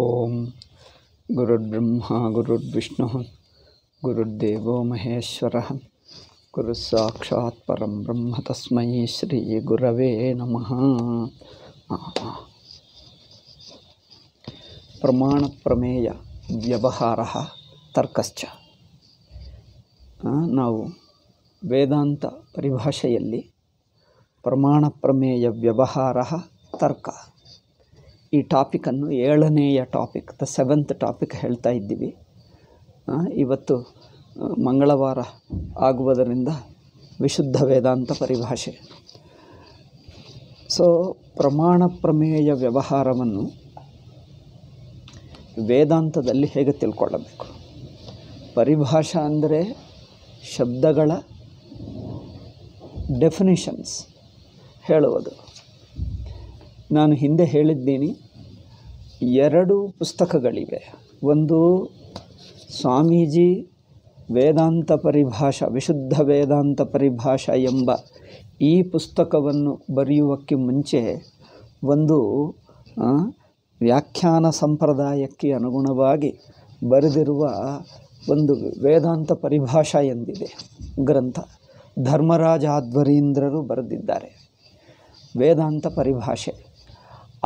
ಓಂ ಗುರುರ್ಬ್ರಹ್ಮ ಗುರುರ್ವಿಷ್ಣು ಗುರುರ್ದೇವೋ ಮಹೇಶ್ವರ ಗುರು ಸಾಕ್ಷಾತ್ ಪರಂ ಬ್ರಹ್ಮ ತಸ್ಮೈ ಶ್ರೀ ಗುರವೇ ನಮಃ ಪ್ರಮಾಣ ಪ್ರಮೇಯ ವ್ಯವಹಾರ ತರ್ಕಶ್ಚ ನಾವು ವೇದಾಂತ ಪರಿಭಾಷೆಯಲ್ಲಿ ಪ್ರಮಾಣ ಪ್ರಮೇಯ ವ್ಯವಹಾರ ತರ್ಕ ಈ ಟಾಪಿಕನ್ನು ಏಳನೆಯ ಟಾಪಿಕ್ ದ ಸೆವೆಂತ್ ಟಾಪಿಕ್ ಹೇಳ್ತಾ ಇದ್ದೀವಿ ಇವತ್ತು ಮಂಗಳವಾರ ಆಗುವುದರಿಂದ ವಿಶುದ್ಧ ವೇದಾಂತ ಪರಿಭಾಷೆ ಸೊ ಪ್ರಮಾಣ ಪ್ರಮೇಯ ವ್ಯವಹಾರವನ್ನು ವೇದಾಂತದಲ್ಲಿ ಹೇಗೆ ತಿಳ್ಕೊಳ್ಳಬೇಕು ಪರಿಭಾಷೆ ಅಂದರೆ ಶಬ್ದಗಳ ಡೆಫಿನಿಷನ್ಸ್ ಹೇಳುವುದು ನಾನು ಹಿಂದೆ ಹೇಳಿದ್ದೀನಿ ಎರಡು ಪುಸ್ತಕಗಳಿವೆ ಒಂದು ಸ್ವಾಮೀಜಿ ವೇದಾಂತ ಪರಿಭಾಷ ವಿಶುದ್ಧ ವೇದಾಂತ ಪರಿಭಾಷ ಎಂಬ ಈ ಪುಸ್ತಕವನ್ನು ಬರೆಯುವಕ್ಕೆ ಮುಂಚೆ ಒಂದು ವ್ಯಾಖ್ಯಾನ ಸಂಪ್ರದಾಯಕ್ಕೆ ಅನುಗುಣವಾಗಿ ಬರೆದಿರುವ ಒಂದು ವೇದಾಂತ ಪರಿಭಾಷಾ ಎಂದಿದೆ ಗ್ರಂಥ ಧರ್ಮರಾಜ ಆಧ್ವರೀಂದ್ರರು ಬರೆದಿದ್ದಾರೆ ವೇದಾಂತ ಪರಿಭಾಷೆ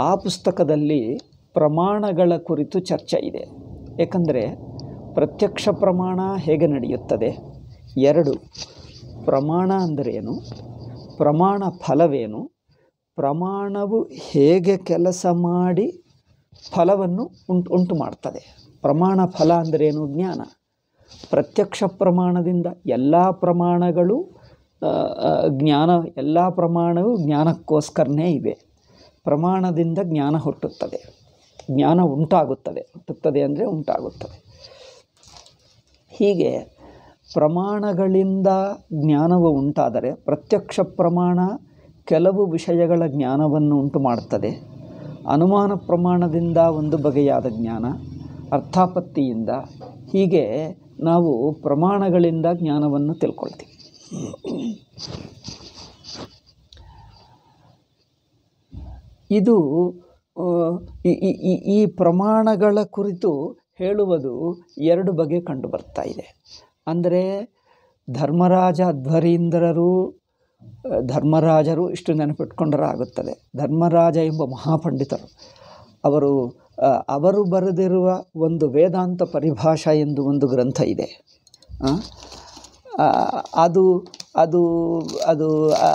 ಆ ಪುಸ್ತಕದಲ್ಲಿ ಪ್ರಮಾಣಗಳ ಕುರಿತು ಚರ್ಚೆ ಇದೆ ಏಕೆಂದರೆ ಪ್ರತ್ಯಕ್ಷ ಪ್ರಮಾಣ ಹೇಗೆ ನಡೆಯುತ್ತದೆ ಎರಡು ಪ್ರಮಾಣ ಅಂದರೇನು ಪ್ರಮಾಣ ಫಲವೇನು ಪ್ರಮಾಣವು ಹೇಗೆ ಕೆಲಸ ಮಾಡಿ ಫಲವನ್ನು ಉಂಟು ಉಂಟು ಮಾಡ್ತದೆ ಪ್ರಮಾಣ ಫಲ ಅಂದರೇನು ಜ್ಞಾನ ಪ್ರತ್ಯಕ್ಷ ಪ್ರಮಾಣದಿಂದ ಎಲ್ಲ ಪ್ರಮಾಣಗಳು ಜ್ಞಾನ ಎಲ್ಲ ಪ್ರಮಾಣವು ಜ್ಞಾನಕ್ಕೋಸ್ಕರನೇ ಇವೆ ಪ್ರಮಾಣದಿಂದ ಜ್ಞಾನ ಹುಟ್ಟುತ್ತದೆ ಜ್ಞಾನ ಉಂಟಾಗುತ್ತದೆ ಹುಟ್ಟುತ್ತದೆ ಅಂದರೆ ಉಂಟಾಗುತ್ತದೆ ಹೀಗೆ ಪ್ರಮಾಣಗಳಿಂದ ಜ್ಞಾನವು ಉಂಟಾದರೆ ಪ್ರತ್ಯಕ್ಷ ಪ್ರಮಾಣ ಕೆಲವು ವಿಷಯಗಳ ಜ್ಞಾನವನ್ನು ಉಂಟು ಮಾಡುತ್ತದೆ ಅನುಮಾನ ಪ್ರಮಾಣದಿಂದ ಒಂದು ಬಗೆಯಾದ ಜ್ಞಾನ ಅರ್ಥಾಪತ್ತಿಯಿಂದ ಹೀಗೆ ನಾವು ಪ್ರಮಾಣಗಳಿಂದ ಜ್ಞಾನವನ್ನು ತಿಳ್ಕೊಳ್ತೀವಿ ಇದು ಈ ಪ್ರಮಾಣಗಳ ಕುರಿತು ಹೇಳುವುದು ಎರಡು ಬಗೆ ಕಂಡು ಬರ್ತಾ ಇದೆ ಅಂದರೆ ಧರ್ಮರಾಜ ಧ್ವರೀಂದ್ರರು ಧರ್ಮರಾಜರು ಇಷ್ಟು ನೆನಪಿಟ್ಕೊಂಡ್ರೆ ಆಗುತ್ತದೆ ಧರ್ಮರಾಜ ಎಂಬ ಮಹಾಪಂಡಿತರು ಅವರು ಅವರು ಬರೆದಿರುವ ಒಂದು ವೇದಾಂತ ಪರಿಭಾಷಾ ಎಂದು ಒಂದು ಗ್ರಂಥ ಇದೆ ಅದು ಅದು ಅದು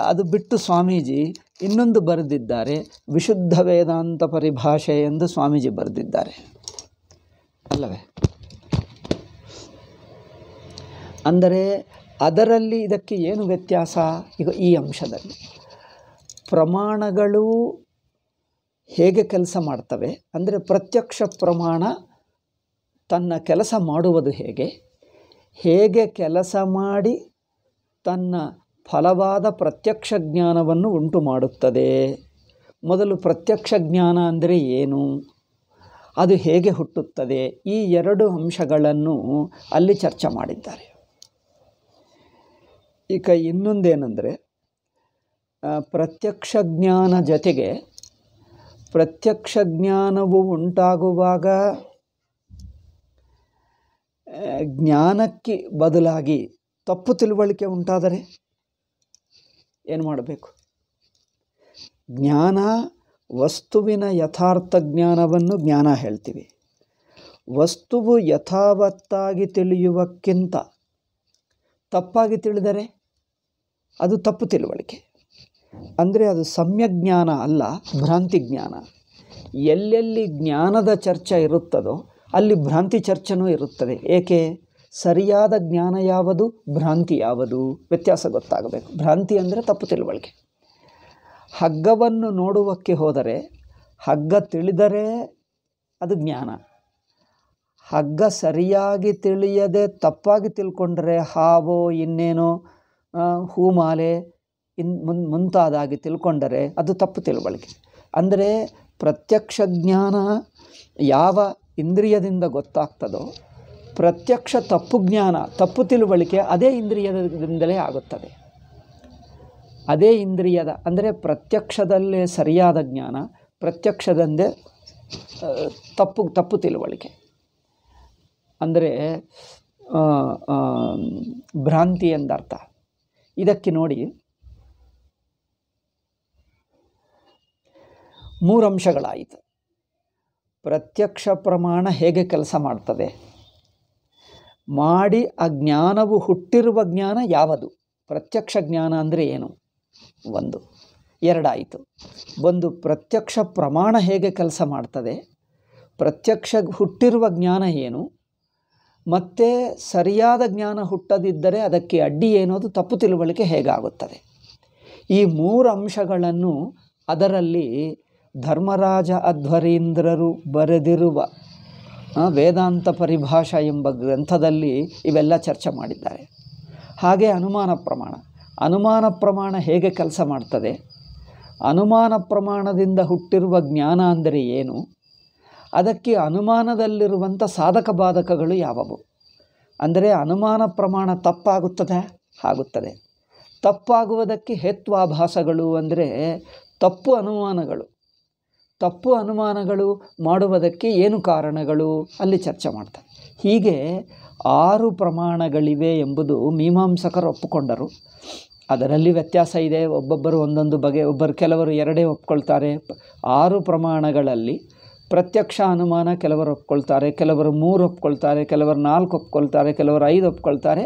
ಅದು ಬಿಟ್ಟು ಸ್ವಾಮೀಜಿ ಇನ್ನೊಂದು ಬರೆದಿದ್ದಾರೆ ವಿಶುದ್ಧ ವೇದಾಂತ ಪರಿಭಾಷೆ ಎಂದು ಸ್ವಾಮೀಜಿ ಬರೆದಿದ್ದಾರೆ ಅಲ್ಲವೇ ಅಂದರೆ ಅದರಲ್ಲಿ ಇದಕ್ಕೆ ಏನು ವ್ಯತ್ಯಾಸ ಈಗ ಈ ಅಂಶದಲ್ಲಿ ಪ್ರಮಾಣಗಳು ಹೇಗೆ ಕೆಲಸ ಮಾಡ್ತವೆ ಅಂದರೆ ಪ್ರತ್ಯಕ್ಷ ಪ್ರಮಾಣ ತನ್ನ ಕೆಲಸ ಮಾಡುವುದು ಹೇಗೆ ಹೇಗೆ ಕೆಲಸ ಮಾಡಿ ತನ್ನ ಫಲವಾದ ಪ್ರತ್ಯಕ್ಷ ಜ್ಞಾನವನ್ನು ಉಂಟು ಮಾಡುತ್ತದೆ ಮೊದಲು ಪ್ರತ್ಯಕ್ಷ ಜ್ಞಾನ ಅಂದರೆ ಏನು ಅದು ಹೇಗೆ ಹುಟ್ಟುತ್ತದೆ ಈ ಎರಡು ಅಂಶಗಳನ್ನು ಅಲ್ಲಿ ಚರ್ಚೆ ಮಾಡಿದ್ದಾರೆ ಈಗ ಇನ್ನೊಂದೇನೆಂದರೆ ಪ್ರತ್ಯಕ್ಷ ಜ್ಞಾನ ಜೊತೆಗೆ ಪ್ರತ್ಯಕ್ಷ ಜ್ಞಾನವು ಉಂಟಾಗುವಾಗ ಜ್ಞಾನಕ್ಕೆ ಬದಲಾಗಿ ತಪ್ಪು ತಿಳುವಳಿಕೆ ಉಂಟಾದರೆ ಏನು ಮಾಡಬೇಕು ಜ್ಞಾನ ವಸ್ತುವಿನ ಯಥಾರ್ಥ ಜ್ಞಾನವನ್ನು ಜ್ಞಾನ ಹೇಳ್ತೀವಿ ವಸ್ತುವು ಯಥಾವತ್ತಾಗಿ ತಿಳಿಯುವಕ್ಕಿಂತ ತಪ್ಪಾಗಿ ತಿಳಿದರೆ ಅದು ತಪ್ಪು ತಿಳುವಳಿಕೆ ಅಂದರೆ ಅದು ಸಮ್ಯಜ್ಞಾನ ಅಲ್ಲ ಭ್ರಾಂತಿ ಜ್ಞಾನ ಎಲ್ಲೆಲ್ಲಿ ಜ್ಞಾನದ ಚರ್ಚೆ ಇರುತ್ತದೋ ಅಲ್ಲಿ ಭ್ರಾಂತಿ ಚರ್ಚೆನೂ ಇರುತ್ತದೆ ಏಕೆ ಸರಿಯಾದ ಜ್ಞಾನ ಯಾವುದು ಭ್ರಾಂತಿ ಯಾವುದು ವ್ಯತ್ಯಾಸ ಗೊತ್ತಾಗಬೇಕು ಭ್ರಾಂತಿ ಅಂದರೆ ತಪ್ಪು ತಿಳುವಳಿಕೆ ಹಗ್ಗವನ್ನು ನೋಡುವಕ್ಕೆ ಹೋದರೆ ಹಗ್ಗ ತಿಳಿದರೆ ಅದು ಜ್ಞಾನ ಹಗ್ಗ ಸರಿಯಾಗಿ ತಿಳಿಯದೆ ತಪ್ಪಾಗಿ ತಿಳ್ಕೊಂಡ್ರೆ ಹಾವೋ ಇನ್ನೇನೋ ಹೂಮಾಲೆ ಇನ್ ಮುನ್ ಮುಂತಾದಾಗಿ ತಿಳ್ಕೊಂಡರೆ ಅದು ತಪ್ಪು ತಿಳುವಳಿಕೆ ಅಂದರೆ ಪ್ರತ್ಯಕ್ಷ ಜ್ಞಾನ ಯಾವ ಇಂದ್ರಿಯದಿಂದ ಗೊತ್ತಾಗ್ತದೋ ಪ್ರತ್ಯಕ್ಷ ತಪ್ಪು ಜ್ಞಾನ ತಪ್ಪು ತಿಳುವಳಿಕೆ ಅದೇ ಇಂದ್ರಿಯದಿಂದಲೇ ಆಗುತ್ತದೆ ಅದೇ ಇಂದ್ರಿಯದ ಅಂದರೆ ಪ್ರತ್ಯಕ್ಷದಲ್ಲೇ ಸರಿಯಾದ ಜ್ಞಾನ ಪ್ರತ್ಯಕ್ಷದಂದೇ ತಪ್ಪು ತಪ್ಪು ತಿಳುವಳಿಕೆ ಅಂದರೆ ಭ್ರಾಂತಿ ಎಂದರ್ಥ ಇದಕ್ಕೆ ನೋಡಿ ಮೂರು ಅಂಶಗಳಾಯಿತು ಪ್ರತ್ಯಕ್ಷ ಪ್ರಮಾಣ ಹೇಗೆ ಕೆಲಸ ಮಾಡ್ತದೆ ಮಾಡಿ ಆ ಜ್ಞಾನವು ಹುಟ್ಟಿರುವ ಜ್ಞಾನ ಯಾವುದು ಪ್ರತ್ಯಕ್ಷ ಜ್ಞಾನ ಅಂದರೆ ಏನು ಒಂದು ಎರಡಾಯಿತು ಒಂದು ಪ್ರತ್ಯಕ್ಷ ಪ್ರಮಾಣ ಹೇಗೆ ಕೆಲಸ ಮಾಡ್ತದೆ ಪ್ರತ್ಯಕ್ಷ ಹುಟ್ಟಿರುವ ಜ್ಞಾನ ಏನು ಮತ್ತು ಸರಿಯಾದ ಜ್ಞಾನ ಹುಟ್ಟದಿದ್ದರೆ ಅದಕ್ಕೆ ಅಡ್ಡಿ ಏನೋದು ತಪ್ಪು ತಿಳುವಳಿಕೆ ಹೇಗಾಗುತ್ತದೆ ಈ ಮೂರು ಅಂಶಗಳನ್ನು ಅದರಲ್ಲಿ ಧರ್ಮರಾಜ ಅಧ್ವರೀಂದ್ರರು ಬರೆದಿರುವ ವೇದಾಂತ ಪರಿಭಾಷ ಎಂಬ ಗ್ರಂಥದಲ್ಲಿ ಇವೆಲ್ಲ ಚರ್ಚೆ ಮಾಡಿದ್ದಾರೆ ಹಾಗೆ ಅನುಮಾನ ಪ್ರಮಾಣ ಅನುಮಾನ ಪ್ರಮಾಣ ಹೇಗೆ ಕೆಲಸ ಮಾಡ್ತದೆ ಅನುಮಾನ ಪ್ರಮಾಣದಿಂದ ಹುಟ್ಟಿರುವ ಜ್ಞಾನ ಅಂದರೆ ಏನು ಅದಕ್ಕೆ ಅನುಮಾನದಲ್ಲಿರುವಂಥ ಸಾಧಕ ಬಾಧಕಗಳು ಯಾವುವು ಅಂದರೆ ಅನುಮಾನ ಪ್ರಮಾಣ ತಪ್ಪಾಗುತ್ತದೆ ಆಗುತ್ತದೆ ತಪ್ಪಾಗುವುದಕ್ಕೆ ಹೆತ್ವಾಭಾಸಗಳು ಅಂದರೆ ತಪ್ಪು ಅನುಮಾನಗಳು ತಪ್ಪು ಅನುಮಾನಗಳು ಮಾಡುವುದಕ್ಕೆ ಏನು ಕಾರಣಗಳು ಅಲ್ಲಿ ಚರ್ಚೆ ಮಾಡ್ತಾರೆ ಹೀಗೆ ಆರು ಪ್ರಮಾಣಗಳಿವೆ ಎಂಬುದು ಮೀಮಾಂಸಕರು ಒಪ್ಪಿಕೊಂಡರು ಅದರಲ್ಲಿ ವ್ಯತ್ಯಾಸ ಇದೆ ಒಬ್ಬೊಬ್ಬರು ಒಂದೊಂದು ಬಗೆ ಒಬ್ಬರು ಕೆಲವರು ಎರಡೇ ಒಪ್ಕೊಳ್ತಾರೆ ಆರು ಪ್ರಮಾಣಗಳಲ್ಲಿ ಪ್ರತ್ಯಕ್ಷ ಅನುಮಾನ ಕೆಲವರು ಒಪ್ಕೊಳ್ತಾರೆ ಕೆಲವರು ಮೂರು ಒಪ್ಕೊಳ್ತಾರೆ ಕೆಲವರು ನಾಲ್ಕು ಒಪ್ಕೊಳ್ತಾರೆ ಕೆಲವರು ಐದು ಒಪ್ಕೊಳ್ತಾರೆ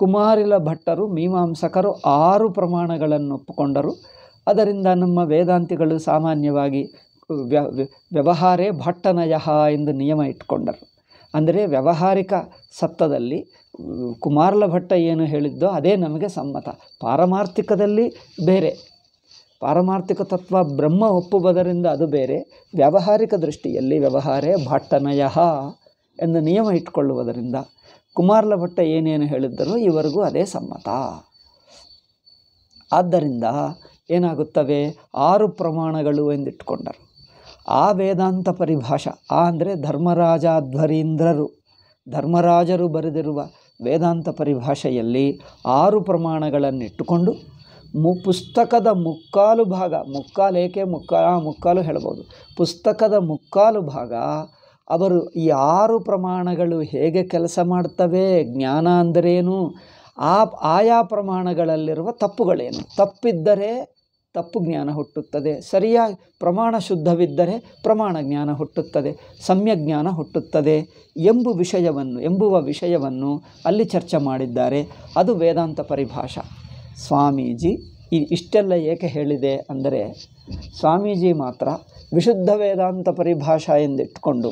ಕುಮಾರಿಲ ಭಟ್ಟರು ಮೀಮಾಂಸಕರು ಆರು ಪ್ರಮಾಣಗಳನ್ನು ಒಪ್ಪಿಕೊಂಡರು ಅದರಿಂದ ನಮ್ಮ ವೇದಾಂತಿಗಳು ಸಾಮಾನ್ಯವಾಗಿ ವ್ಯವಹಾರೇ ಭಟ್ಟನಯ ಎಂದು ನಿಯಮ ಇಟ್ಕೊಂಡರು ಅಂದರೆ ವ್ಯವಹಾರಿಕ ಸತ್ತದಲ್ಲಿ ಕುಮಾರಲ ಭಟ್ಟ ಏನು ಹೇಳಿದ್ದೋ ಅದೇ ನಮಗೆ ಸಮ್ಮತ ಪಾರಮಾರ್ಥಿಕದಲ್ಲಿ ಬೇರೆ ಪಾರಮಾರ್ಥಿಕ ತತ್ವ ಬ್ರಹ್ಮ ಒಪ್ಪುವುದರಿಂದ ಅದು ಬೇರೆ ವ್ಯಾವಹಾರಿಕ ದೃಷ್ಟಿಯಲ್ಲಿ ವ್ಯವಹಾರೇ ಭಟ್ಟನಯ ಎಂದು ನಿಯಮ ಇಟ್ಕೊಳ್ಳುವುದರಿಂದ ಕುಮಾರಲ ಭಟ್ಟ ಏನೇನು ಹೇಳಿದ್ದರೂ ಇವರಿಗೂ ಅದೇ ಸಮ್ಮತ ಆದ್ದರಿಂದ ಏನಾಗುತ್ತವೆ ಆರು ಪ್ರಮಾಣಗಳು ಎಂದಿಟ್ಟುಕೊಂಡರು ಆ ವೇದಾಂತ ಪರಿಭಾಷ ಆ ಅಂದರೆ ಧರ್ಮರಾಜಾಧ್ವರೀಂದ್ರರು ಧರ್ಮರಾಜರು ಬರೆದಿರುವ ವೇದಾಂತ ಪರಿಭಾಷೆಯಲ್ಲಿ ಆರು ಪ್ರಮಾಣಗಳನ್ನಿಟ್ಟುಕೊಂಡು ಮು ಪುಸ್ತಕದ ಮುಕ್ಕಾಲು ಭಾಗ ಮುಕ್ಕಾಲೇಕೆ ಮುಕ್ಕಾ ಮುಕ್ಕಾಲು ಹೇಳ್ಬೋದು ಪುಸ್ತಕದ ಮುಕ್ಕಾಲು ಭಾಗ ಅವರು ಈ ಆರು ಪ್ರಮಾಣಗಳು ಹೇಗೆ ಕೆಲಸ ಮಾಡ್ತವೆ ಜ್ಞಾನ ಅಂದರೇನು ಆ ಆಯಾ ಪ್ರಮಾಣಗಳಲ್ಲಿರುವ ತಪ್ಪುಗಳೇನು ತಪ್ಪಿದ್ದರೆ ತಪ್ಪು ಜ್ಞಾನ ಹುಟ್ಟುತ್ತದೆ ಸರಿಯಾಗಿ ಪ್ರಮಾಣ ಶುದ್ಧವಿದ್ದರೆ ಪ್ರಮಾಣ ಜ್ಞಾನ ಹುಟ್ಟುತ್ತದೆ ಸಮ್ಯ ಜ್ಞಾನ ಹುಟ್ಟುತ್ತದೆ ಎಂಬು ವಿಷಯವನ್ನು ಎಂಬುವ ವಿಷಯವನ್ನು ಅಲ್ಲಿ ಚರ್ಚೆ ಮಾಡಿದ್ದಾರೆ ಅದು ವೇದಾಂತ ಪರಿಭಾಷ ಸ್ವಾಮೀಜಿ ಇಷ್ಟೆಲ್ಲ ಏಕೆ ಹೇಳಿದೆ ಅಂದರೆ ಸ್ವಾಮೀಜಿ ಮಾತ್ರ ವಿಶುದ್ಧ ವೇದಾಂತ ಪರಿಭಾಷಾ ಎಂದಿಟ್ಟುಕೊಂಡು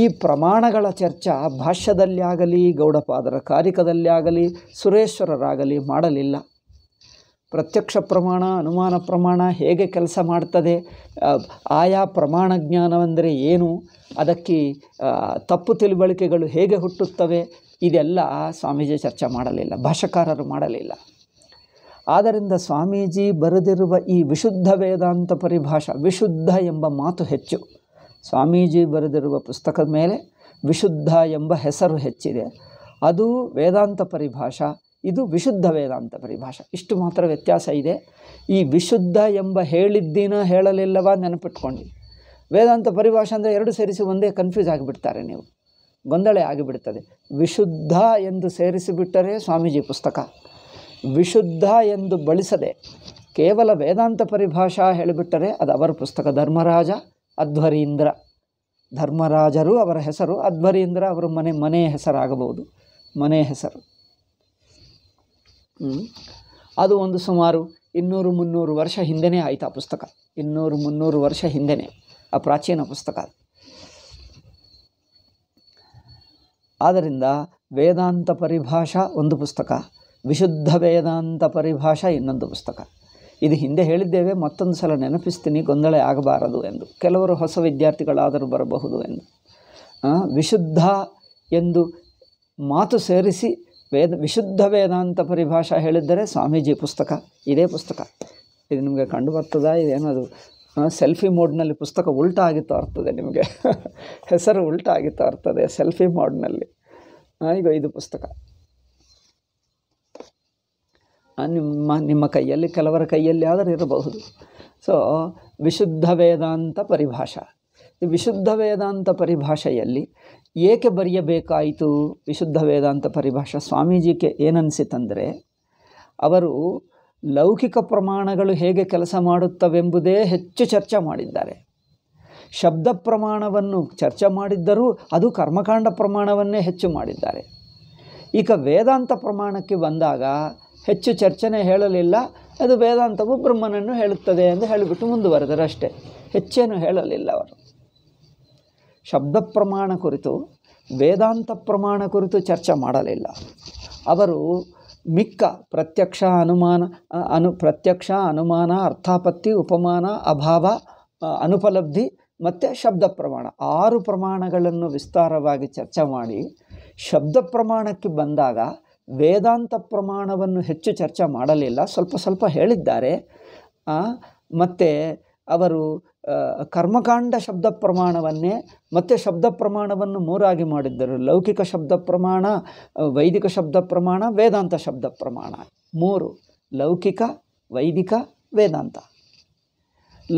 ಈ ಪ್ರಮಾಣಗಳ ಚರ್ಚ ಭಾಷ್ಯದಲ್ಲಿ ಆಗಲಿ ಗೌಡಪಾದರ ಕಾರಿಕದಲ್ಲಿ ಆಗಲಿ ಸುರೇಶ್ವರರಾಗಲಿ ಮಾಡಲಿಲ್ಲ ಪ್ರತ್ಯಕ್ಷ ಪ್ರಮಾಣ ಅನುಮಾನ ಪ್ರಮಾಣ ಹೇಗೆ ಕೆಲಸ ಮಾಡ್ತದೆ ಆಯಾ ಪ್ರಮಾಣ ಜ್ಞಾನವೆಂದರೆ ಏನು ಅದಕ್ಕೆ ತಪ್ಪು ತಿಳುವಳಿಕೆಗಳು ಹೇಗೆ ಹುಟ್ಟುತ್ತವೆ ಇದೆಲ್ಲ ಸ್ವಾಮೀಜಿ ಚರ್ಚೆ ಮಾಡಲಿಲ್ಲ ಭಾಷಕಾರರು ಮಾಡಲಿಲ್ಲ ಆದ್ದರಿಂದ ಸ್ವಾಮೀಜಿ ಬರೆದಿರುವ ಈ ವಿಶುದ್ಧ ವೇದಾಂತ ಪರಿಭಾಷಾ ವಿಶುದ್ಧ ಎಂಬ ಮಾತು ಹೆಚ್ಚು ಸ್ವಾಮೀಜಿ ಬರೆದಿರುವ ಪುಸ್ತಕದ ಮೇಲೆ ವಿಶುದ್ಧ ಎಂಬ ಹೆಸರು ಹೆಚ್ಚಿದೆ ಅದು ವೇದಾಂತ ಪರಿಭಾಷಾ ಇದು ವಿಶುದ್ಧ ವೇದಾಂತ ಪರಿಭಾಷಾ ಇಷ್ಟು ಮಾತ್ರ ವ್ಯತ್ಯಾಸ ಇದೆ ಈ ವಿಶುದ್ಧ ಎಂಬ ಹೇಳಿದ್ದೀನ ಹೇಳಲಿಲ್ಲವಾ ನೆನಪಿಟ್ಕೊಂಡು ವೇದಾಂತ ಪರಿಭಾಷೆ ಅಂದರೆ ಎರಡು ಸೇರಿಸಿ ಒಂದೇ ಕನ್ಫ್ಯೂಸ್ ಆಗಿಬಿಡ್ತಾರೆ ನೀವು ಗೊಂದಳೆ ಆಗಿಬಿಡ್ತದೆ ವಿಶುದ್ಧ ಎಂದು ಸೇರಿಸಿಬಿಟ್ಟರೆ ಸ್ವಾಮೀಜಿ ಪುಸ್ತಕ ವಿಶುದ್ಧ ಎಂದು ಬಳಸದೆ ಕೇವಲ ವೇದಾಂತ ಪರಿಭಾಷಾ ಹೇಳಿಬಿಟ್ಟರೆ ಅದು ಅವರ ಪುಸ್ತಕ ಧರ್ಮರಾಜ ಅಧ್ವರೀಂದ್ರ ಧರ್ಮರಾಜರು ಅವರ ಹೆಸರು ಅಂದರೆ ಅವರ ಮನೆ ಮನೆಯ ಹೆಸರಾಗಬಹುದು ಮನೆಯ ಹೆಸರು ಅದು ಒಂದು ಸುಮಾರು ಇನ್ನೂರು ಮುನ್ನೂರು ವರ್ಷ ಹಿಂದೆನೇ ಆಯಿತು ಆ ಪುಸ್ತಕ ಇನ್ನೂರು ಮುನ್ನೂರು ವರ್ಷ ಹಿಂದೆನೇ ಆ ಪ್ರಾಚೀನ ಪುಸ್ತಕ ಆದ್ದರಿಂದ ವೇದಾಂತ ಪರಿಭಾಷಾ ಒಂದು ಪುಸ್ತಕ ವಿಶುದ್ಧ ವೇದಾಂತ ಪರಿಭಾಷಾ ಇನ್ನೊಂದು ಪುಸ್ತಕ ಇದು ಹಿಂದೆ ಹೇಳಿದ್ದೇವೆ ಮತ್ತೊಂದು ಸಲ ನೆನಪಿಸ್ತೀನಿ ಗೊಂದಲ ಆಗಬಾರದು ಎಂದು ಕೆಲವರು ಹೊಸ ವಿದ್ಯಾರ್ಥಿಗಳಾದರೂ ಬರಬಹುದು ಎಂದು ವಿಶುದ್ಧ ಎಂದು ಮಾತು ಸೇರಿಸಿ ವೇದ ವಿಶುದ್ಧ ವೇದಾಂತ ಪರಿಭಾಷಾ ಹೇಳಿದ್ದರೆ ಸ್ವಾಮೀಜಿ ಪುಸ್ತಕ ಇದೇ ಪುಸ್ತಕ ಇದು ನಿಮಗೆ ಕಂಡು ಬರ್ತದ ಇದೇನದು ಸೆಲ್ಫಿ ಮೋಡ್ನಲ್ಲಿ ಪುಸ್ತಕ ಉಲ್ಟಾ ಆಗಿ ತೋರ್ತದೆ ನಿಮಗೆ ಹೆಸರು ಉಲ್ಟಾ ಆಗಿ ತೋರ್ತದೆ ಸೆಲ್ಫಿ ಮೋಡ್ನಲ್ಲಿ ಈಗ ಇದು ಪುಸ್ತಕ ನಿಮ್ಮ ನಿಮ್ಮ ಕೈಯಲ್ಲಿ ಕೆಲವರ ಕೈಯಲ್ಲಿ ಆದರೆ ಇರಬಹುದು ಸೊ ವಿಶುದ್ಧ ವೇದಾಂತ ಪರಿಭಾಷ ಈ ವಿಶುದ್ಧ ವೇದಾಂತ ಪರಿಭಾಷೆಯಲ್ಲಿ ಏಕೆ ಬರೆಯಬೇಕಾಯಿತು ವಿಶುದ್ಧ ವೇದಾಂತ ಪರಿಭಾಷಾ ಸ್ವಾಮೀಜಿಗೆ ಏನನ್ನಿಸಿತಂದರೆ ಅವರು ಲೌಕಿಕ ಪ್ರಮಾಣಗಳು ಹೇಗೆ ಕೆಲಸ ಮಾಡುತ್ತವೆಂಬುದೇ ಹೆಚ್ಚು ಚರ್ಚೆ ಮಾಡಿದ್ದಾರೆ ಶಬ್ದ ಪ್ರಮಾಣವನ್ನು ಚರ್ಚೆ ಮಾಡಿದ್ದರೂ ಅದು ಕರ್ಮಕಾಂಡ ಪ್ರಮಾಣವನ್ನೇ ಹೆಚ್ಚು ಮಾಡಿದ್ದಾರೆ ಈಗ ವೇದಾಂತ ಪ್ರಮಾಣಕ್ಕೆ ಬಂದಾಗ ಹೆಚ್ಚು ಚರ್ಚನೆ ಹೇಳಲಿಲ್ಲ ಅದು ವೇದಾಂತವು ಬ್ರಹ್ಮನನ್ನು ಹೇಳುತ್ತದೆ ಎಂದು ಹೇಳಿಬಿಟ್ಟು ಮುಂದುವರೆದರು ಅಷ್ಟೇ ಹೆಚ್ಚೇನು ಹೇಳಲಿಲ್ಲ ಅವರು ಶಬ್ದ ಪ್ರಮಾಣ ಕುರಿತು ವೇದಾಂತ ಪ್ರಮಾಣ ಕುರಿತು ಚರ್ಚೆ ಮಾಡಲಿಲ್ಲ ಅವರು ಮಿಕ್ಕ ಪ್ರತ್ಯಕ್ಷ ಅನುಮಾನ ಅನು ಪ್ರತ್ಯಕ್ಷ ಅನುಮಾನ ಅರ್ಥಾಪತ್ತಿ ಉಪಮಾನ ಅಭಾವ ಅನುಪಲಬ್ಧಿ ಮತ್ತು ಶಬ್ದ ಪ್ರಮಾಣ ಆರು ಪ್ರಮಾಣಗಳನ್ನು ವಿಸ್ತಾರವಾಗಿ ಚರ್ಚೆ ಮಾಡಿ ಶಬ್ದ ಪ್ರಮಾಣಕ್ಕೆ ಬಂದಾಗ ವೇದಾಂತ ಪ್ರಮಾಣವನ್ನು ಹೆಚ್ಚು ಚರ್ಚೆ ಮಾಡಲಿಲ್ಲ ಸ್ವಲ್ಪ ಸ್ವಲ್ಪ ಹೇಳಿದ್ದಾರೆ ಮತ್ತು ಅವರು ಕರ್ಮಕಾಂಡ ಶಬ್ದ ಪ್ರಮಾಣವನ್ನೇ ಮತ್ತೆ ಶಬ್ದ ಪ್ರಮಾಣವನ್ನು ಮೂರಾಗಿ ಮಾಡಿದ್ದರು ಲೌಕಿಕ ಶಬ್ದ ಪ್ರಮಾಣ ವೈದಿಕ ಶಬ್ದ ಪ್ರಮಾಣ ವೇದಾಂತ ಶಬ್ದ ಪ್ರಮಾಣ ಮೂರು ಲೌಕಿಕ ವೈದಿಕ ವೇದಾಂತ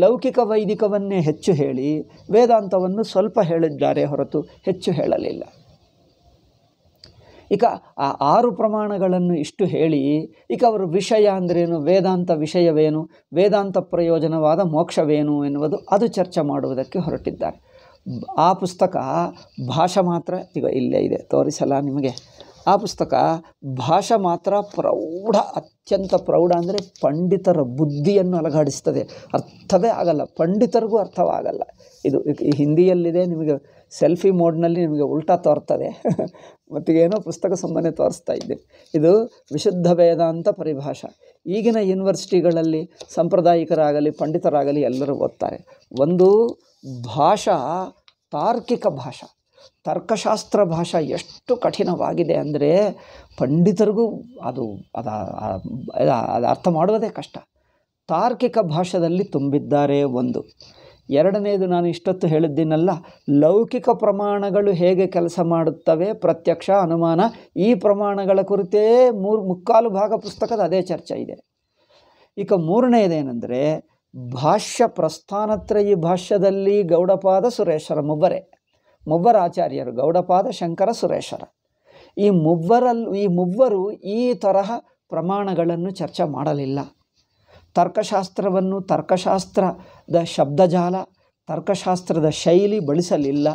ಲೌಕಿಕ ವೈದಿಕವನ್ನೇ ಹೆಚ್ಚು ಹೇಳಿ ವೇದಾಂತವನ್ನು ಸ್ವಲ್ಪ ಹೇಳಿದ್ದಾರೆ ಹೊರತು ಹೆಚ್ಚು ಹೇಳಲಿಲ್ಲ ಈಗ ಆ ಆರು ಪ್ರಮಾಣಗಳನ್ನು ಇಷ್ಟು ಹೇಳಿ ಈಗ ಅವರು ವಿಷಯ ಅಂದ್ರೇನು ವೇದಾಂತ ವಿಷಯವೇನು ವೇದಾಂತ ಪ್ರಯೋಜನವಾದ ಮೋಕ್ಷವೇನು ಎನ್ನುವುದು ಅದು ಚರ್ಚೆ ಮಾಡುವುದಕ್ಕೆ ಹೊರಟಿದ್ದಾರೆ ಆ ಪುಸ್ತಕ ಭಾಷೆ ಮಾತ್ರ ಈಗ ಇಲ್ಲೇ ಇದೆ ತೋರಿಸಲ್ಲ ನಿಮಗೆ ಆ ಪುಸ್ತಕ ಭಾಷೆ ಮಾತ್ರ ಪ್ರೌಢ ಅತ್ಯಂತ ಪ್ರೌಢ ಅಂದರೆ ಪಂಡಿತರ ಬುದ್ಧಿಯನ್ನು ಅಲಗಾಡಿಸ್ತದೆ ಅರ್ಥವೇ ಆಗಲ್ಲ ಪಂಡಿತರಿಗೂ ಅರ್ಥವಾಗಲ್ಲ ಇದು ಹಿಂದಿಯಲ್ಲಿದೆ ನಿಮಗೆ ಸೆಲ್ಫಿ ಮೋಡ್ನಲ್ಲಿ ನಿಮಗೆ ಉಲ್ಟಾ ತೋರ್ತದೆ ಮತ್ತು ಏನೋ ಪುಸ್ತಕ ಸುಮ್ಮನೆ ತೋರಿಸ್ತಾ ಇದ್ದೆ ಇದು ವಿಶುದ್ಧ ವೇದಾಂತ ಪರಿಭಾಷೆ ಈಗಿನ ಯೂನಿವರ್ಸಿಟಿಗಳಲ್ಲಿ ಸಾಂಪ್ರದಾಯಿಕರಾಗಲಿ ಪಂಡಿತರಾಗಲಿ ಎಲ್ಲರೂ ಓದ್ತಾರೆ ಒಂದು ಭಾಷಾ ತಾರ್ಕಿಕ ಭಾಷಾ ತರ್ಕಶಾಸ್ತ್ರ ಭಾಷಾ ಎಷ್ಟು ಕಠಿಣವಾಗಿದೆ ಅಂದರೆ ಪಂಡಿತರಿಗೂ ಅದು ಅದ ಅದು ಅರ್ಥ ಮಾಡುವುದೇ ಕಷ್ಟ ತಾರ್ಕಿಕ ಭಾಷೆಯಲ್ಲಿ ತುಂಬಿದ್ದಾರೆ ಒಂದು ಎರಡನೇದು ನಾನು ಇಷ್ಟೊತ್ತು ಹೇಳಿದ್ದೀನಲ್ಲ ಲೌಕಿಕ ಪ್ರಮಾಣಗಳು ಹೇಗೆ ಕೆಲಸ ಮಾಡುತ್ತವೆ ಪ್ರತ್ಯಕ್ಷ ಅನುಮಾನ ಈ ಪ್ರಮಾಣಗಳ ಕುರಿತೇ ಮೂರು ಮುಕ್ಕಾಲು ಭಾಗ ಪುಸ್ತಕದ ಅದೇ ಚರ್ಚೆ ಇದೆ ಈಗ ಮೂರನೆಯದೇನೆಂದರೆ ಭಾಷ್ಯ ಪ್ರಸ್ಥಾನತ್ರಯಿ ಭಾಷ್ಯದಲ್ಲಿ ಗೌಡಪಾದ ಸುರೇಶ್ವರ ಮೊಬ್ಬರೇ ಮುಬ್ಬರ ಆಚಾರ್ಯರು ಗೌಡಪಾದ ಶಂಕರ ಸುರೇಶ್ವರ ಈ ಮೊಬ್ಬರಲ್ಲಿ ಈ ಮೂವರು ಈ ತರಹ ಪ್ರಮಾಣಗಳನ್ನು ಚರ್ಚೆ ಮಾಡಲಿಲ್ಲ ತರ್ಕಶಾಸ್ತ್ರವನ್ನು ತರ್ಕಶಾಸ್ತ್ರದ ಶಬ್ದಜಾಲ ತರ್ಕಶಾಸ್ತ್ರದ ಶೈಲಿ ಬಳಸಲಿಲ್ಲ